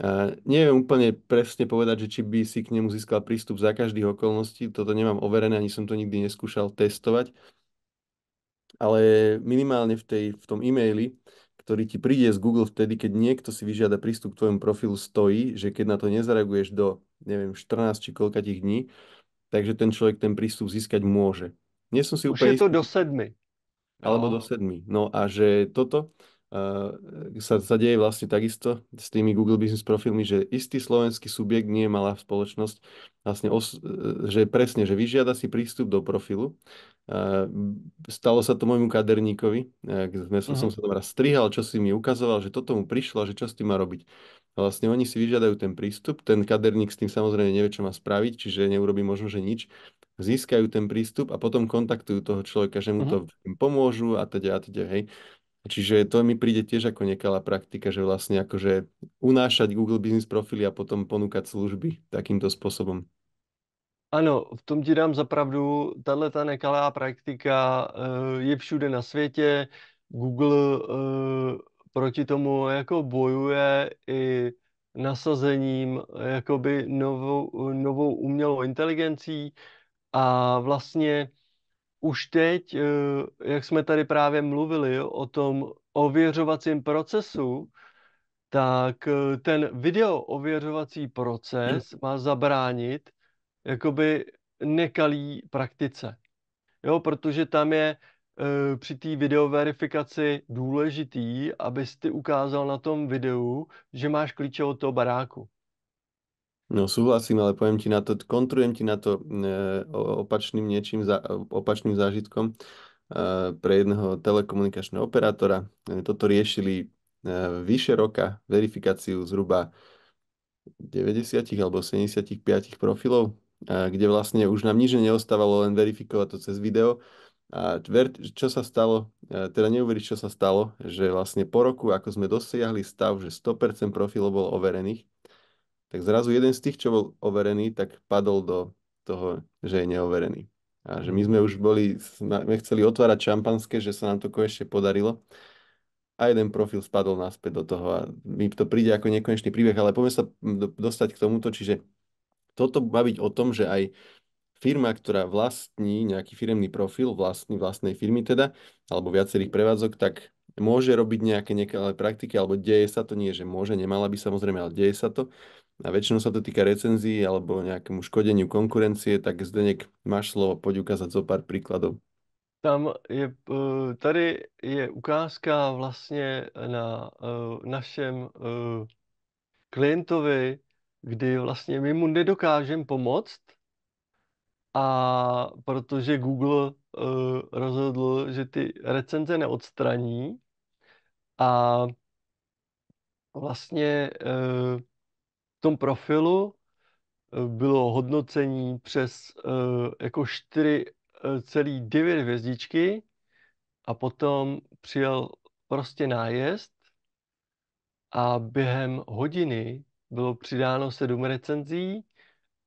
A neviem úplne presne povedať, že či by si k nemu získal prístup za každých okolností, toto nemám overené, ani som to nikdy neskúšal testovať, ale minimálne v, tej, v tom e-maili, ktorý ti príde z Google vtedy, keď niekto si vyžiada prístup k tvojmu profilu, stojí, že keď na to nezareaguješ do, neviem, 14 či koľka tých dní, takže ten človek ten prístup získať môže. Nie som si Už je to do sedmi. No. Alebo do sedmi. No a že toto uh, sa, sa deje vlastne takisto s tými Google Business profilmi, že istý slovenský subjekt nie je malá spoločnosť, vlastne os, eh, že presne, že vyžiada si prístup do profilu. Uh, stalo sa to môjmu kaderníkovi, uh, sme, uh mhm. -huh. som sa tam raz strihal, čo si mi ukazoval, že toto mu prišlo, že čo s tým má robiť. A vlastne oni si vyžiadajú ten prístup, ten kaderník s tým samozrejme nevie, čo má spraviť, čiže neurobi možno, že nič získajú ten prístup a potom kontaktujú toho človeka, že mu to uh mhm. -huh. pomôžu a teda a teda, hej. Čiže to mi príde tiež ako nekalá praktika, že vlastne akože unášať Google Business profily a potom ponúkať služby takýmto spôsobom. Ano, v tom ti dám zapravdu. Tahle ta nekalá praktika eh, je všude na světě. Google eh, proti tomu jako bojuje i nasazením eh, jakoby novou, novou umělou inteligencí. A vlastně už teď, eh, jak jsme tady právě mluvili o tom ověřovacím procesu, tak eh, ten video ověřovací proces hmm? má zabránit jakoby nekalý praktice. Jo, protože tam je e, při té videoverifikaci důležitý, abys ty ukázal na tom videu, že máš klíče od toho baráku. No súhlasím, ale poviem ti na to, kontrujem ti na to e, opačným niečím, za, e, opačným zážitkom e, pre jedného telekomunikačného operátora. E, toto riešili e, vyše roka verifikáciu zhruba 90 alebo 75 profilov, e, kde vlastne už nám nič neostávalo, len verifikovať to cez video. A ver, čo sa stalo, e, teda neuveriť, čo sa stalo, že vlastne po roku, ako sme dosiahli stav, že 100% profilov bolo overených, tak zrazu jeden z tých, čo bol overený, tak padol do toho, že je neoverený. A že my sme už boli, sme chceli otvárať šampanské, že sa nám to konečne podarilo. A jeden profil spadol naspäť do toho a mi to príde ako nekonečný príbeh, ale poďme sa dostať k tomuto, čiže toto má byť o tom, že aj firma, ktorá vlastní nejaký firemný profil, vlastní vlastnej firmy teda, alebo viacerých prevádzok, tak môže robiť nejaké nekalé praktiky, alebo deje sa to, nie že môže, nemala by samozrejme, ale deje sa to a väčšinou sa to týka recenzií alebo nejakému škodeniu konkurencie, tak Zdeněk, máš slovo, pojď ukázat zo pár příkladů. Tam je, eh, tady je ukázka vlastně na eh, našem eh, klientovi, kdy vlastně my mu nedokážeme pomoct, a protože Google rozhodl, že ty recenze neodstraní a vlastně tom profilu eh, bylo hodnocení přes eh, jako 4,9 eh, hvězdičky a potom přijel prostě nájezd a během hodiny bylo přidáno 7 recenzí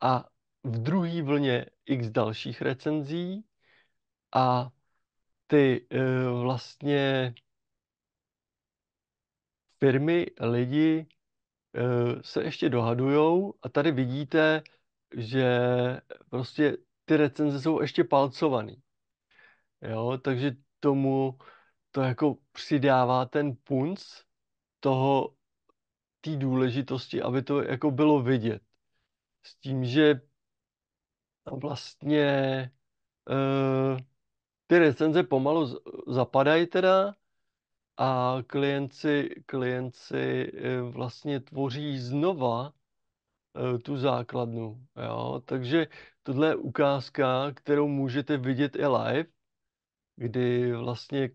a v druhé vlně x dalších recenzí a ty vlastně firmy, lidi Eh, se ještě dohadujou a tady vidíte, že prostě ty recenze jsou ještě palcovaný. Jo, takže tomu to jako přidává ten punc toho té důležitosti, aby to jako bylo vidět. S tím, že vlastně e, ty recenze pomalu zapadají teda, a klienci, klienci eh, vlastně tvoří znova eh, tu základnu. Jo? Takže tohle je ukázka, kterou můžete vidět i live, kdy vlastně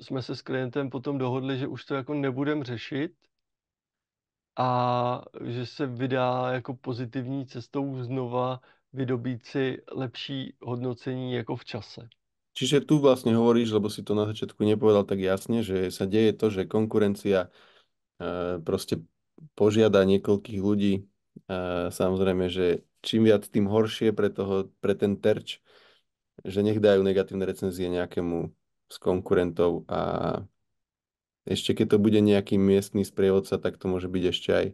jsme se s klientem potom dohodli, že už to jako nebudeme řešit a že se vydá jako pozitivní cestou znova vydobít si lepší hodnocení jako v čase. Čiže tu vlastne hovoríš, lebo si to na začiatku nepovedal tak jasne, že sa deje to, že konkurencia prostě proste požiada niekoľkých ľudí. Eh, samozrejme, že čím viac, tým horšie pre, toho, pre ten terč, že nech dajú negatívne recenzie nejakému z konkurentov a ešte keď to bude nejaký miestný sprievodca, tak to môže byť ešte aj,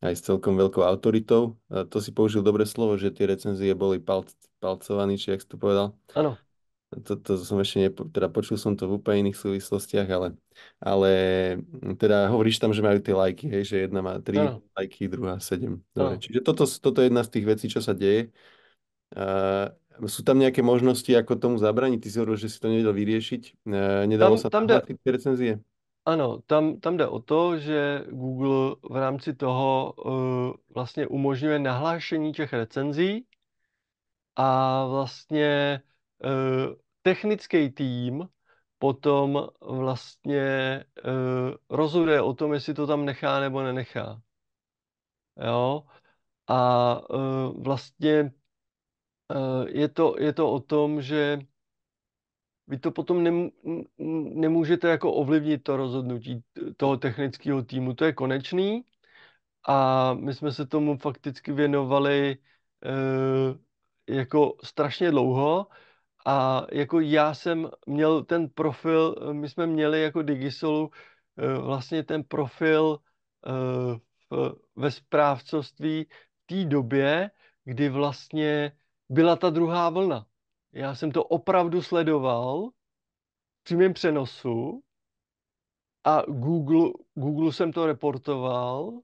aj s celkom veľkou autoritou. Eh, to si použil dobré slovo, že tie recenzie boli palc, palcovaní, či jak si to povedal. Ano to, to som ešte ne, teda počul som to v úplne iných súvislostiach, ale, ale mm, teda hovoríš tam, že majú tie lajky, hej, že jedna má tri ano. lajky, druhá sedem. Dobre, čiže toto, toto je jedna z tých vecí, čo sa deje. Uh, sú tam nejaké možnosti, ako tomu zabraniť? Ty si hovoril, že si to nevedel vyriešiť. Uh, e, nedalo tam, sa tam ty recenzie? Ano, tam, tam jde o to, že Google v rámci toho uh, vlastně umožňuje nahlášení těch recenzí a vlastně Eh, technický tým potom vlastně eh, rozhoduje o tom, jestli to tam nechá nebo nenechá. Jo? A eh, vlastně je to, je to o tom, že vy to potom nem, nemůžete jako ovlivnit to rozhodnutí toho technického týmu, to je konečný a my jsme se tomu fakticky věnovali e, jako strašně dlouho, a jako já jsem měl ten profil, eh, my jsme měli jako Digisolu eh, vlastně ten profil eh, ve správcovství v té době, kdy vlastně byla ta druhá vlna. Já jsem to opravdu sledoval v přímém přenosu a Google, Google jsem to reportoval,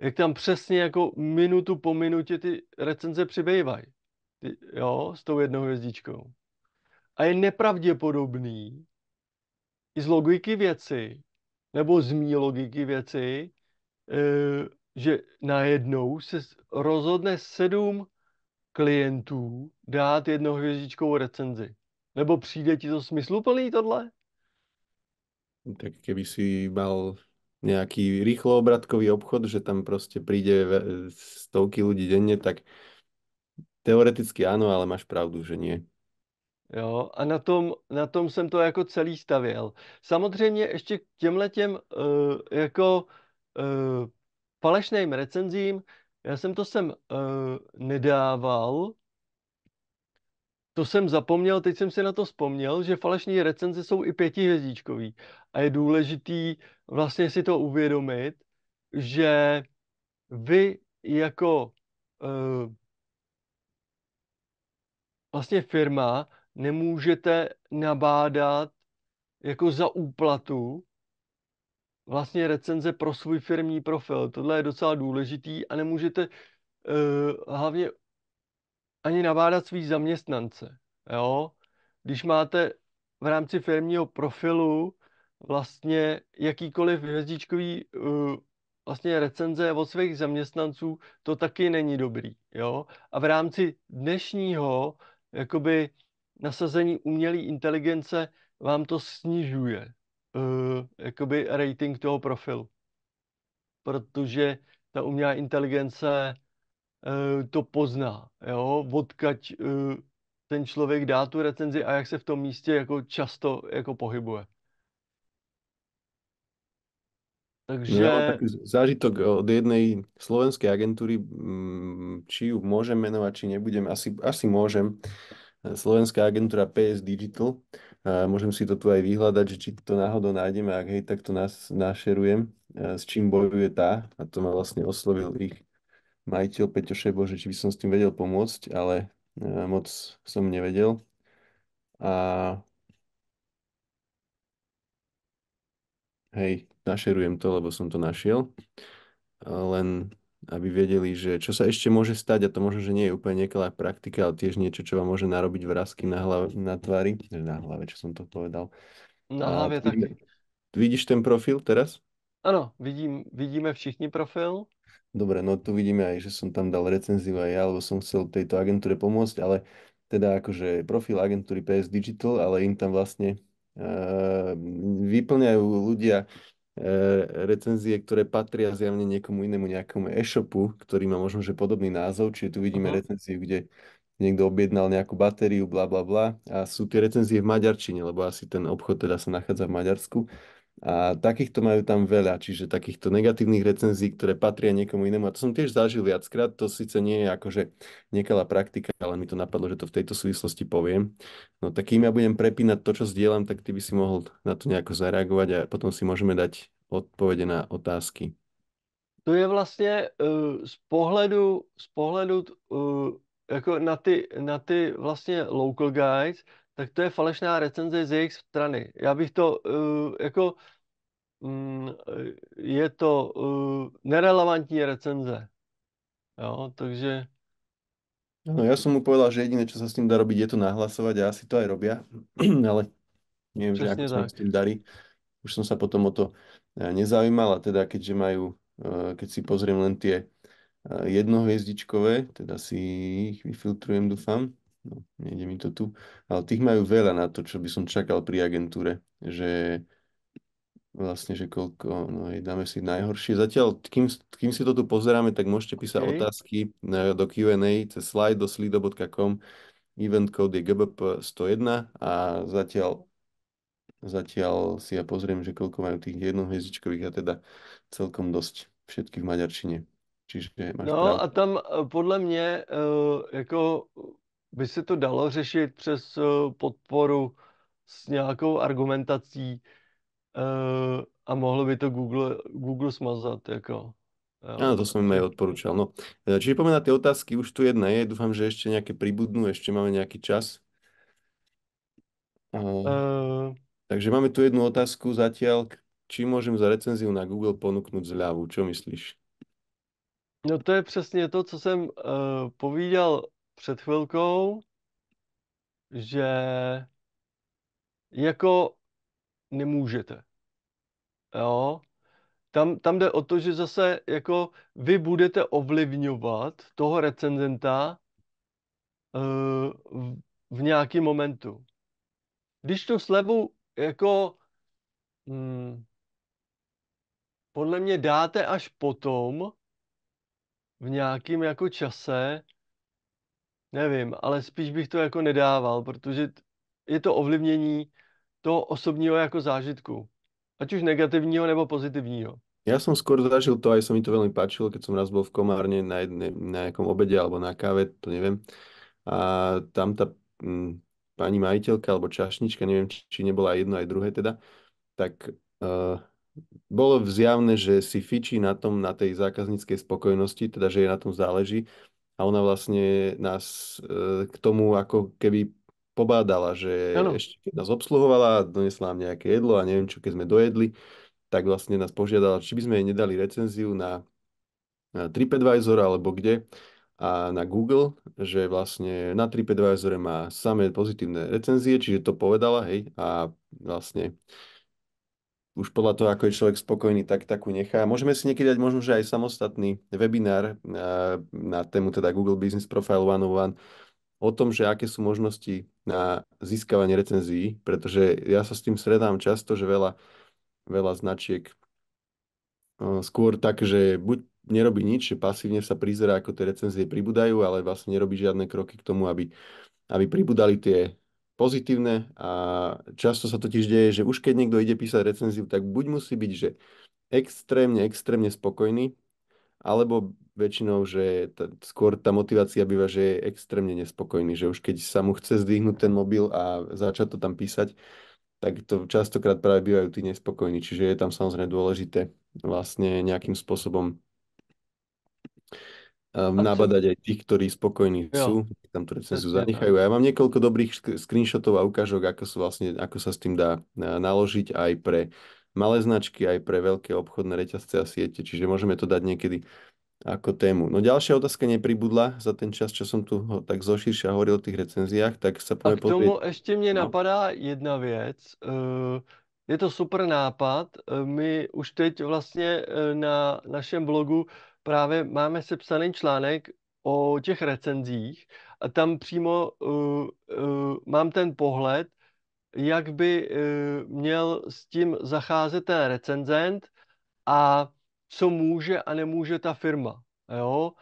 jak tam přesně jako minutu po minutě ty recenze přibývají. Ty, jo, s tou jednou hvězdičkou. A je nepravděpodobný i z logiky věci, nebo z mý logiky věci, eh, že najednou se rozhodne sedm klientů dát jednohvězdičkovou recenzi. Nebo přijde ti to smysluplný tohle? No, tak keby si mal nějaký rýchloobratkový obchod, že tam prostě príde eh, stovky lidí denně, tak Teoreticky ano, ale máš pravdu, že nie. Jo, a na tom, na tom jsem to jako celý stavěl. Samozřejmě ještě k těmhle těm uh, eh, jako uh, falešným recenzím, já jsem to sem uh, nedával, to jsem zapomněl, teď jsem si na to vzpomněl, že falešní recenze jsou i pětihvězdičkový. A je důležitý vlastně si to uvědomit, že vy jako uh, vlastně firma nemůžete nabádat jako za úplatu vlastně recenze pro svůj firmní profil. Tohle je docela důležitý a nemůžete uh, hlavně ani nabádat svý zaměstnance. Jo? Když máte v rámci firmního profilu vlastně jakýkoliv hvězdičkový uh, vlastně recenze od svých zaměstnanců, to taky není dobrý. Jo? A v rámci dnešního jakoby nasazení umělé inteligence vám to snižuje uh, jakoby rating toho profilu. Protože ta umělá inteligence uh, to pozná, jo, odkaď uh, ten člověk dá tu recenzi a jak se v tom místě jako často jako pohybuje. Takže... Ja mám taký zážitok od jednej slovenskej agentúry, mm, či ju môžem menovať, či nebudem, asi, asi môžem. Slovenská agentúra PS Digital. A môžem si to tu aj vyhľadať, že či to náhodou nájdeme, ak hej, tak to nás našerujem, e, s čím bojuje tá. A to ma vlastne oslovil ich majiteľ Peťo Šebo, že či by som s tým vedel pomôcť, ale e, moc som nevedel. A Hej, našerujem to, lebo som to našiel. Len aby vedeli, že čo sa ešte môže stať, a to možno, že nie je úplne nekalá praktika, ale tiež niečo, čo vám môže narobiť vrázky na, hlave, na tvári, na hlave, čo som to povedal. Na hlavě taky. vidíš ten profil teraz? Ano, vidím, vidíme všichni profil. Dobre, no tu vidíme aj, že som tam dal recenziu aj ja, lebo som chcel tejto agentúre pomôcť, ale teda akože profil agentúry PS Digital, ale im tam vlastne Eh, vyplňajú ľudia eh, recenzie, ktoré patria zjavne niekomu inému nejakému e-shopu, ktorý má možno že podobný názov, čiže tu vidíme uh-huh. recenziu, kde niekto objednal nejakú batériu, bla bla bla a sú tie recenzie v maďarčine, lebo asi ten obchod teda sa nachádza v Maďarsku a takýchto majú tam veľa, čiže takýchto negatívnych recenzií, ktoré patria niekomu inému. A to som tiež zažil viackrát, to síce nie je akože nekalá praktika, ale mi to napadlo, že to v tejto súvislosti poviem. No tak kým ja budem prepínať to, čo zdieľam, tak ty by si mohol na to nejako zareagovať a potom si môžeme dať odpovede na otázky. To je vlastně uh, z pohledu, z pohledu uh, jako na ty, na ty vlastně local guides, tak to je falešná recenze z jejich strany. Já bych to uh, jako um, je to uh, nerelevantní recenze. Jo, takže No ja som mu povedal, že jediné, čo sa s tým dá robiť, je to nahlasovať a asi to aj robia, <clears throat> ale neviem, Přesně že ako sa s tým darí. Už som sa potom o to nezaujímal a teda keďže majú, keď si pozriem len tie jednohviezdičkové, teda si ich vyfiltrujem, dúfam, no, nejde mi to tu. Ale tých majú veľa na to, čo by som čakal pri agentúre, že vlastne, že koľko, no hej, dáme si najhoršie. Zatiaľ, kým, kým si to tu pozeráme, tak môžete písať okay. otázky do Q&A cez slide do slido.com. Event code je GBP 101 a zatiaľ, zatiaľ si ja pozriem, že koľko majú tých jednohviezdičkových a teda celkom dosť všetkých v Maďarčine. Čiže máš no právě. a tam eh, mňa uh, jako by se to dalo řešit přes eh, podporu s nějakou argumentací eh, a mohlo by to Google, Google smazat, jako. Ano, to som mi odporučil. No. Eh, čili poďme na ty otázky, už tu jedna je, doufám, že ještě nějaké pribudnú, ještě máme nějaký čas. Uh, takže máme tu jednu otázku zatiaľ, či můžem za recenziu na Google ponuknout zľavu, čo myslíš? No to je přesně to, co jsem uh, povídal před chvilkou, že jako nemůžete. Jo? Tam, tam jde o to, že zase jako vy budete ovlivňovat toho recenzenta uh, v nějakém momentu. Když tu slevu jako hmm, podle mě dáte až potom, v nějakém jako čase, Nevím, ale spíš bych to jako nedával, protože je to ovlivnění toho osobního jako zážitku. Ať už negativního nebo pozitivního. Ja som skôr zažil to, aj sa mi to veľmi páčilo, keď som raz bol v Komárne na, jedne, na nejakom obede alebo na káve, to neviem. A tam tá m, mm, pani majiteľka alebo čašnička, neviem, či, či nebola aj jedno, aj druhé teda, tak uh, bolo zjavné, že si fičí na tom, na tej zákazníckej spokojnosti, teda že je na tom záleží a ona vlastne nás eh, k tomu ako keby pobádala, že ano. ešte keď nás obsluhovala, donesla nám nejaké jedlo a neviem čo, keď sme dojedli, tak vlastne nás požiadala, či by sme jej nedali recenziu na, TripAdvisor alebo kde a na Google, že vlastne na TripAdvisor má samé pozitívne recenzie, čiže to povedala, hej, a vlastne už podľa toho, ako je človek spokojný, tak takú nechá. Môžeme si niekedy dať možno, že aj samostatný webinár na, eh, na tému teda Google Business Profile 101 o tom, že aké sú možnosti na získavanie recenzií, pretože ja sa s tým stredám často, že veľa, veľa značiek eh, skôr tak, že buď nerobí nič, že pasívne sa prizerá, ako tie recenzie pribudajú, ale vlastne nerobí žiadne kroky k tomu, aby, aby pribudali tie pozitívne a často sa totiž deje, že už keď niekto ide písať recenziu, tak buď musí byť, že extrémne, extrémne spokojný, alebo väčšinou, že t- skôr tá motivácia býva, že je extrémne nespokojný, že už keď sa mu chce zdvihnúť ten mobil a začať to tam písať, tak to častokrát práve bývajú tí nespokojní, čiže je tam samozrejme dôležité vlastne nejakým spôsobom um, ehm, nabadať aj tých, ktorí spokojní jo. sú, tam tú recenziu zanechajú. Ja mám niekoľko dobrých screenshotov a ukážok, ako, sú vlastne, ako sa s tým dá eh, naložiť aj pre malé značky, aj pre veľké obchodné reťazce a siete, čiže môžeme to dať niekedy ako tému. No ďalšia otázka nepribudla za ten čas, čo som tu ho tak zoširša hovoril o tých recenziách, tak sa pojďme A k tomu pozrieť. ještě mě no. napadá jedna věc. Eh, je to super nápad. Eh, my už teď vlastně na našem blogu právě máme sepsaný článek o těch recenzích a tam přímo uh, uh, mám ten pohled, jak by uh, měl s tím zacházet ten recenzent a co může a nemůže ta firma. Jo?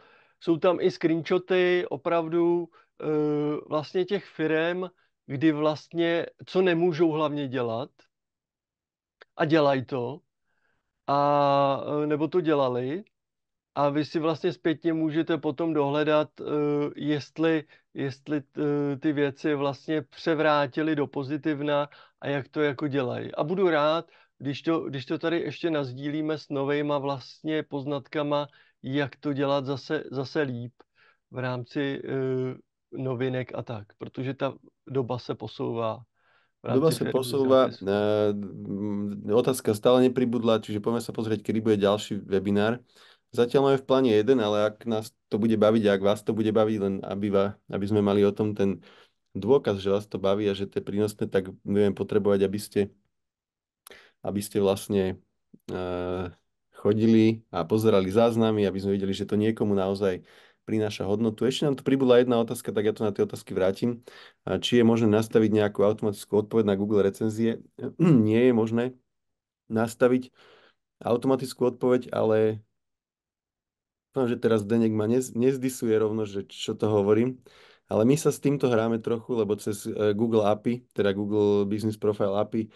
Jsou tam i screenshoty opravdu uh, vlastně těch firm, kdy vlastně, co nemůžou hlavně dělat a dělají to, a, nebo to dělali a vy si vlastně zpětně můžete potom dohledat, eh, jestli, jestli eh, ty věci vlastně převrátily do pozitivna a jak to jako dělají. A budu rád, když to, když to tady ještě nazdílíme s novejma vlastně poznatkama, jak to dělat zase, zase líp v rámci uh, novinek a tak, protože ta doba se posouvá. Doba se posúva, otázka stále nepribudla, čiže pojďme se pozrieť, kdy bude další webinár. Zatiaľ máme v pláne jeden, ale ak nás to bude baviť ak vás to bude baviť, len aby, va, aby sme mali o tom ten dôkaz, že vás to baví a že to je prínosné, tak budeme potrebovať, aby ste, aby ste vlastne uh, chodili a pozerali záznamy, aby sme videli, že to niekomu naozaj prináša hodnotu. Ešte nám tu pribudla jedna otázka, tak ja to na tie otázky vrátim. Či je možné nastaviť nejakú automatickú odpoveď na Google recenzie? <clears throat> Nie je možné nastaviť automatickú odpoveď, ale Dúfam, že teraz Denek ma nez, nezdisuje rovno, že čo to hovorím. Ale my sa s týmto hráme trochu, lebo cez e, Google API, teda Google Business Profile API,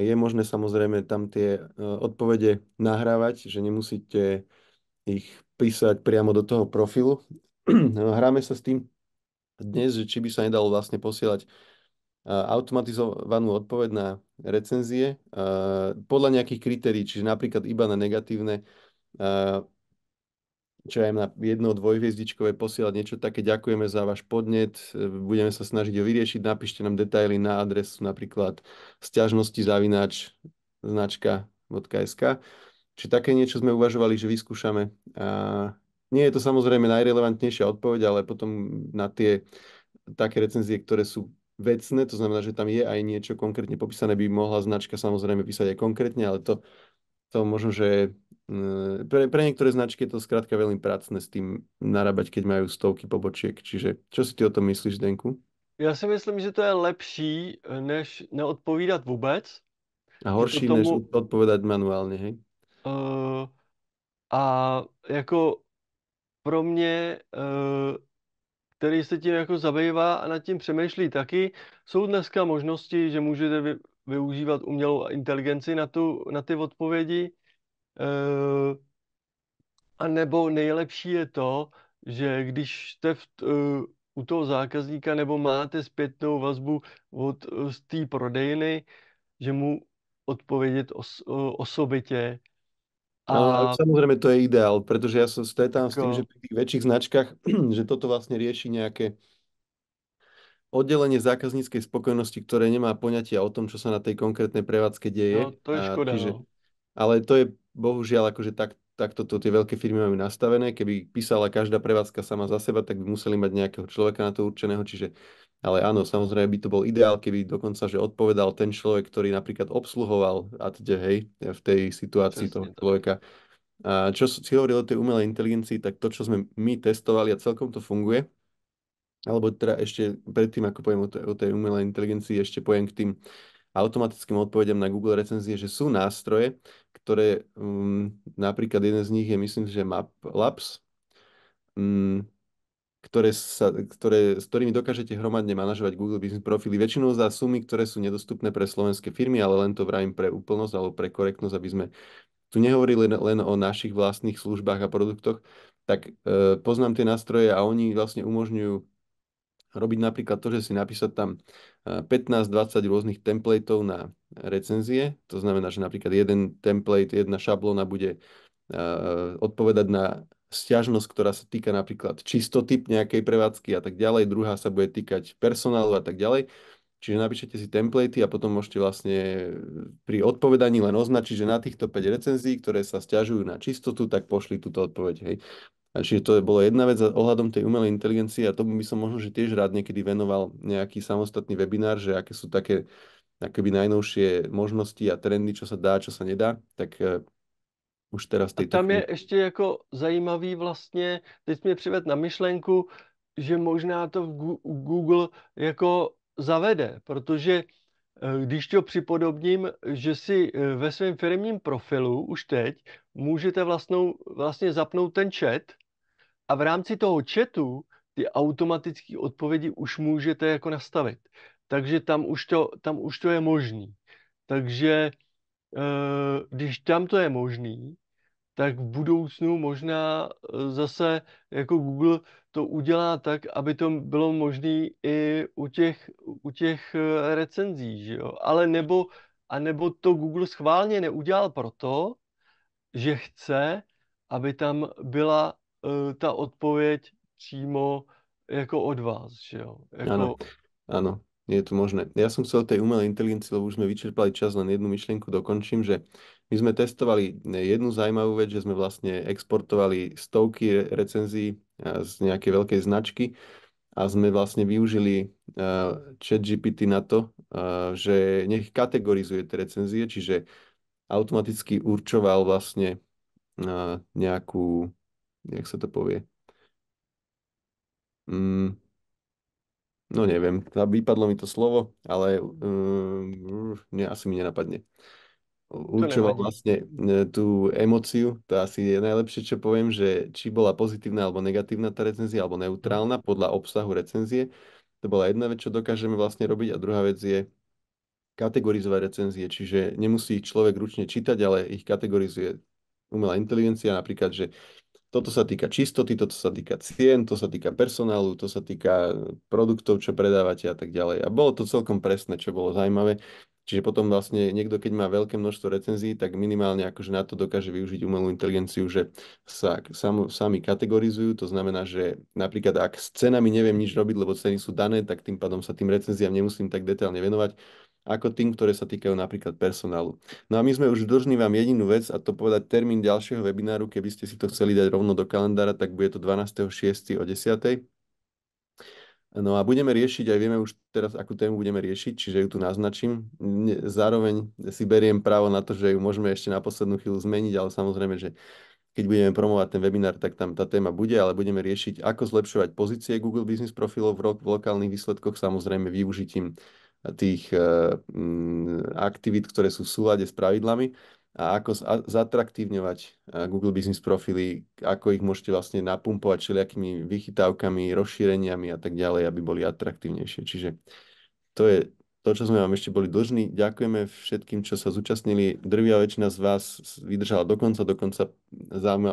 je možné samozrejme tam tie e, odpovede nahrávať, že nemusíte ich písať priamo do toho profilu. <clears throat> No hráme sa s tým dnes, že či by sa nedalo vlastne posielať e, automatizovanú odpoveď na recenzie podľa nejakých kritérií, čiže napríklad iba na negatívne čo aj na jedno dvojhviezdičkové posielať niečo také. Ďakujeme za váš podnet, budeme sa snažiť ho vyriešiť. Napíšte nám detaily na adresu napríklad sťažnosti zavináč značka.sk. Či také niečo sme uvažovali, že vyskúšame. A nie je to samozrejme najrelevantnejšia odpoveď, ale potom na tie také recenzie, ktoré sú vecné, to znamená, že tam je aj niečo konkrétne popísané, by mohla značka samozrejme písať aj konkrétne, ale to, to možno, že Eh, pre, pre niektoré značky je to skrátka veľmi pracné s tým narábať, keď majú stovky pobočiek. Čiže čo si ty o tom myslíš, Denku? Já si myslím, že to je lepší, eh, než neodpovídat vůbec. A horší, tomu... než odpovídat manuálně, hej? Uh, a jako pro mě, uh, který se tím jako zabývá a nad tím přemýšlí taky, jsou dneska možnosti, že můžete vy, využívat umělou inteligenci na, tu, na ty odpovědi Eh, a nebo nejlepší je to, že když jste v, eh, u toho zákazníka nebo máte zpětnou vazbu od eh, z té prodejny, že mu odpovědět os, osobitě. A... a samozřejmě to je ideál, protože já se stojím tam s tím, že pri těch větších značkách, <clears throat> že toto vlastně řeší nějaké oddělení zákaznické spokojenosti, které nemá poňatia o tom, co se na té konkrétní prevádzke děje. No, to je škoda. A, čiže, no. ale to je bohužiaľ akože tak, takto to tie veľké firmy majú nastavené. Keby písala každá prevádzka sama za seba, tak by museli mať nejakého človeka na to určeného. Čiže, ale áno, samozrejme by to bol ideál, keby dokonca, že odpovedal ten človek, ktorý napríklad obsluhoval a teda, hej, v tej situácii toho človeka. A čo si hovoril o tej umelej inteligencii, tak to, čo sme my testovali a celkom to funguje, alebo teda ešte predtým, ako poviem o tej, o tej umelej inteligencii, ešte poviem k tým uh, automatickým odpovedem na Google recenzie, že sú nástroje, ktoré um, mm, napríklad jeden z nich je, myslím, že Map Labs, um, mm, ktoré sa, ktoré, s ktorými dokážete hromadne manažovať Google Business profily. Väčšinou za sumy, ktoré sú nedostupné pre slovenské firmy, ale len to vravím pre úplnosť alebo pre korektnosť, aby sme tu nehovorili len o našich vlastných službách a produktoch, tak e, poznám tie nástroje a oni vlastne umožňujú robiť napríklad to, že si napísať tam 15-20 eh, rôznych templateov na recenzie. To znamená, že napríklad jeden template, jedna šablona bude eh, odpovedať na stiažnosť, ktorá sa týka napríklad čistoty nejakej prevádzky a tak ďalej, druhá sa bude týkať personálu a tak ďalej. Čiže napíšete si templatey a potom môžete vlastne eh, pri odpovedaní len označiť, že na týchto 5 recenzií, ktoré sa stiažujú na čistotu, tak pošli túto odpoveď. Hej. A čiže to je bolo jedna vec ohľadom tej umelej inteligencie a tomu by som možno, že tiež rád niekedy venoval nejaký samostatný webinár, že aké sú také akoby najnovšie možnosti a trendy, čo sa dá, čo sa nedá, tak e, už teraz teď. Tam je ještě jako zajímavý vlastně, teď mi přived na myšlenku, že možná to Google jako zavede, protože e, když to připodobním, že si e, ve svém firmním profilu už teď můžete vlastnou, vlastně zapnout ten chat a v rámci toho chatu ty automatické odpovědi už můžete jako nastavit. Takže tam už to, tam už to je možný. Takže eh, když tam to je možný, tak v budoucnu možná eh, zase jako Google to udělá tak, aby to bylo možné i u těch, u těch eh, recenzí, že jo? Ale nebo, a nebo to Google schválně neudělal proto, že chce, aby tam byla Eh, ta odpověď přímo jako od vás, že jo? Jako... Ano, ano, je to možné. Já jsem chcel té umělé inteligenci, lebo už jsme vyčerpali čas, len jednu myšlenku. dokončím, že my jsme testovali eh, jednu zajímavou věc, že jsme vlastně exportovali stovky recenzí eh, z nějaké velké značky a jsme vlastně využili uh, chat GPT na to, uh, že nech kategorizuje ty recenzie, čiže automaticky určoval vlastně uh, jak se to povie. Mm, no nevím. vypadlo mi to slovo, ale um, ne, asi mi nenapadne. Určoval vlastně e, tu emociu, to asi je nejlepší, co povím, že či byla pozitivní, alebo negativní ta recenzie, alebo neutrálna podle obsahu recenzie. To byla jedna věc, co dokážeme vlastně robiť a druhá věc je kategorizovat recenzie, čiže nemusí člověk ručně čítať, ale ich kategorizuje umělá inteligencia, například že toto sa týka čistoty, toto sa týka cien, to sa týka personálu, to sa týka produktov, čo predávate a tak ďalej. A bolo to celkom presné, čo bolo zaujímavé. Čiže potom vlastne niekto, keď má veľké množstvo recenzií, tak minimálne akože na to dokáže využiť umelú inteligenciu, že sa sam, sami kategorizujú, to znamená, že napríklad ak s cenami neviem nič robiť, lebo ceny sú dané, tak tým pádom sa tým recenziám nemusím tak detailne venovať ako tým, ktoré sa týkajú napríklad personálu. No a my sme už dlžní vám jedinú vec a to povedať termín ďalšieho webináru, keby ste si to chceli dať rovno do kalendára, tak bude to 12.6. o 10. No a budeme riešiť, aj vieme už teraz, akú tému budeme riešiť, čiže ju tu naznačím. Zároveň si beriem právo na to, že ju môžeme ešte na poslednú chvíľu zmeniť, ale samozrejme, že keď budeme promovať ten webinár, tak tam tá téma bude, ale budeme riešiť, ako zlepšovať pozície Google Business profilov v, v lokálnych výsledkoch, samozrejme využitím tých eh, mm, aktivít, ktoré sú v súlade s pravidlami a ako zatraktívňovať eh, Google Business profily, ako ich môžete vlastne napumpovať všelijakými vychytávkami, rozšíreniami a tak ďalej, aby boli atraktívnejšie. Čiže to je to, čo sme vám ešte boli dlžní. Ďakujeme všetkým, čo sa zúčastnili. Drvia väčšina z vás vydržala dokonca, dokonca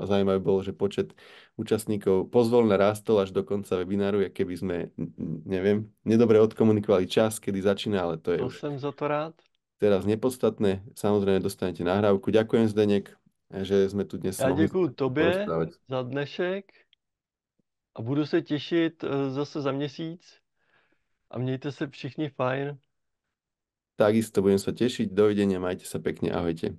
zaujímavé bolo, že počet účastníkov pozvolne rástol až do konca webináru, keby sme, neviem, nedobre odkomunikovali čas, kedy začína, ale to je to som za to rád. Teraz nepodstatné, samozrejme dostanete nahrávku. Ďakujem, Zdeněk, že jsme tu dnes... Já děkuji tobě za dnešek a budu se těšit e, zase za mesiac. a mějte se všichni fajn. Takisto budem sa tešiť. Dovidenia, majte sa pekne, ahojte.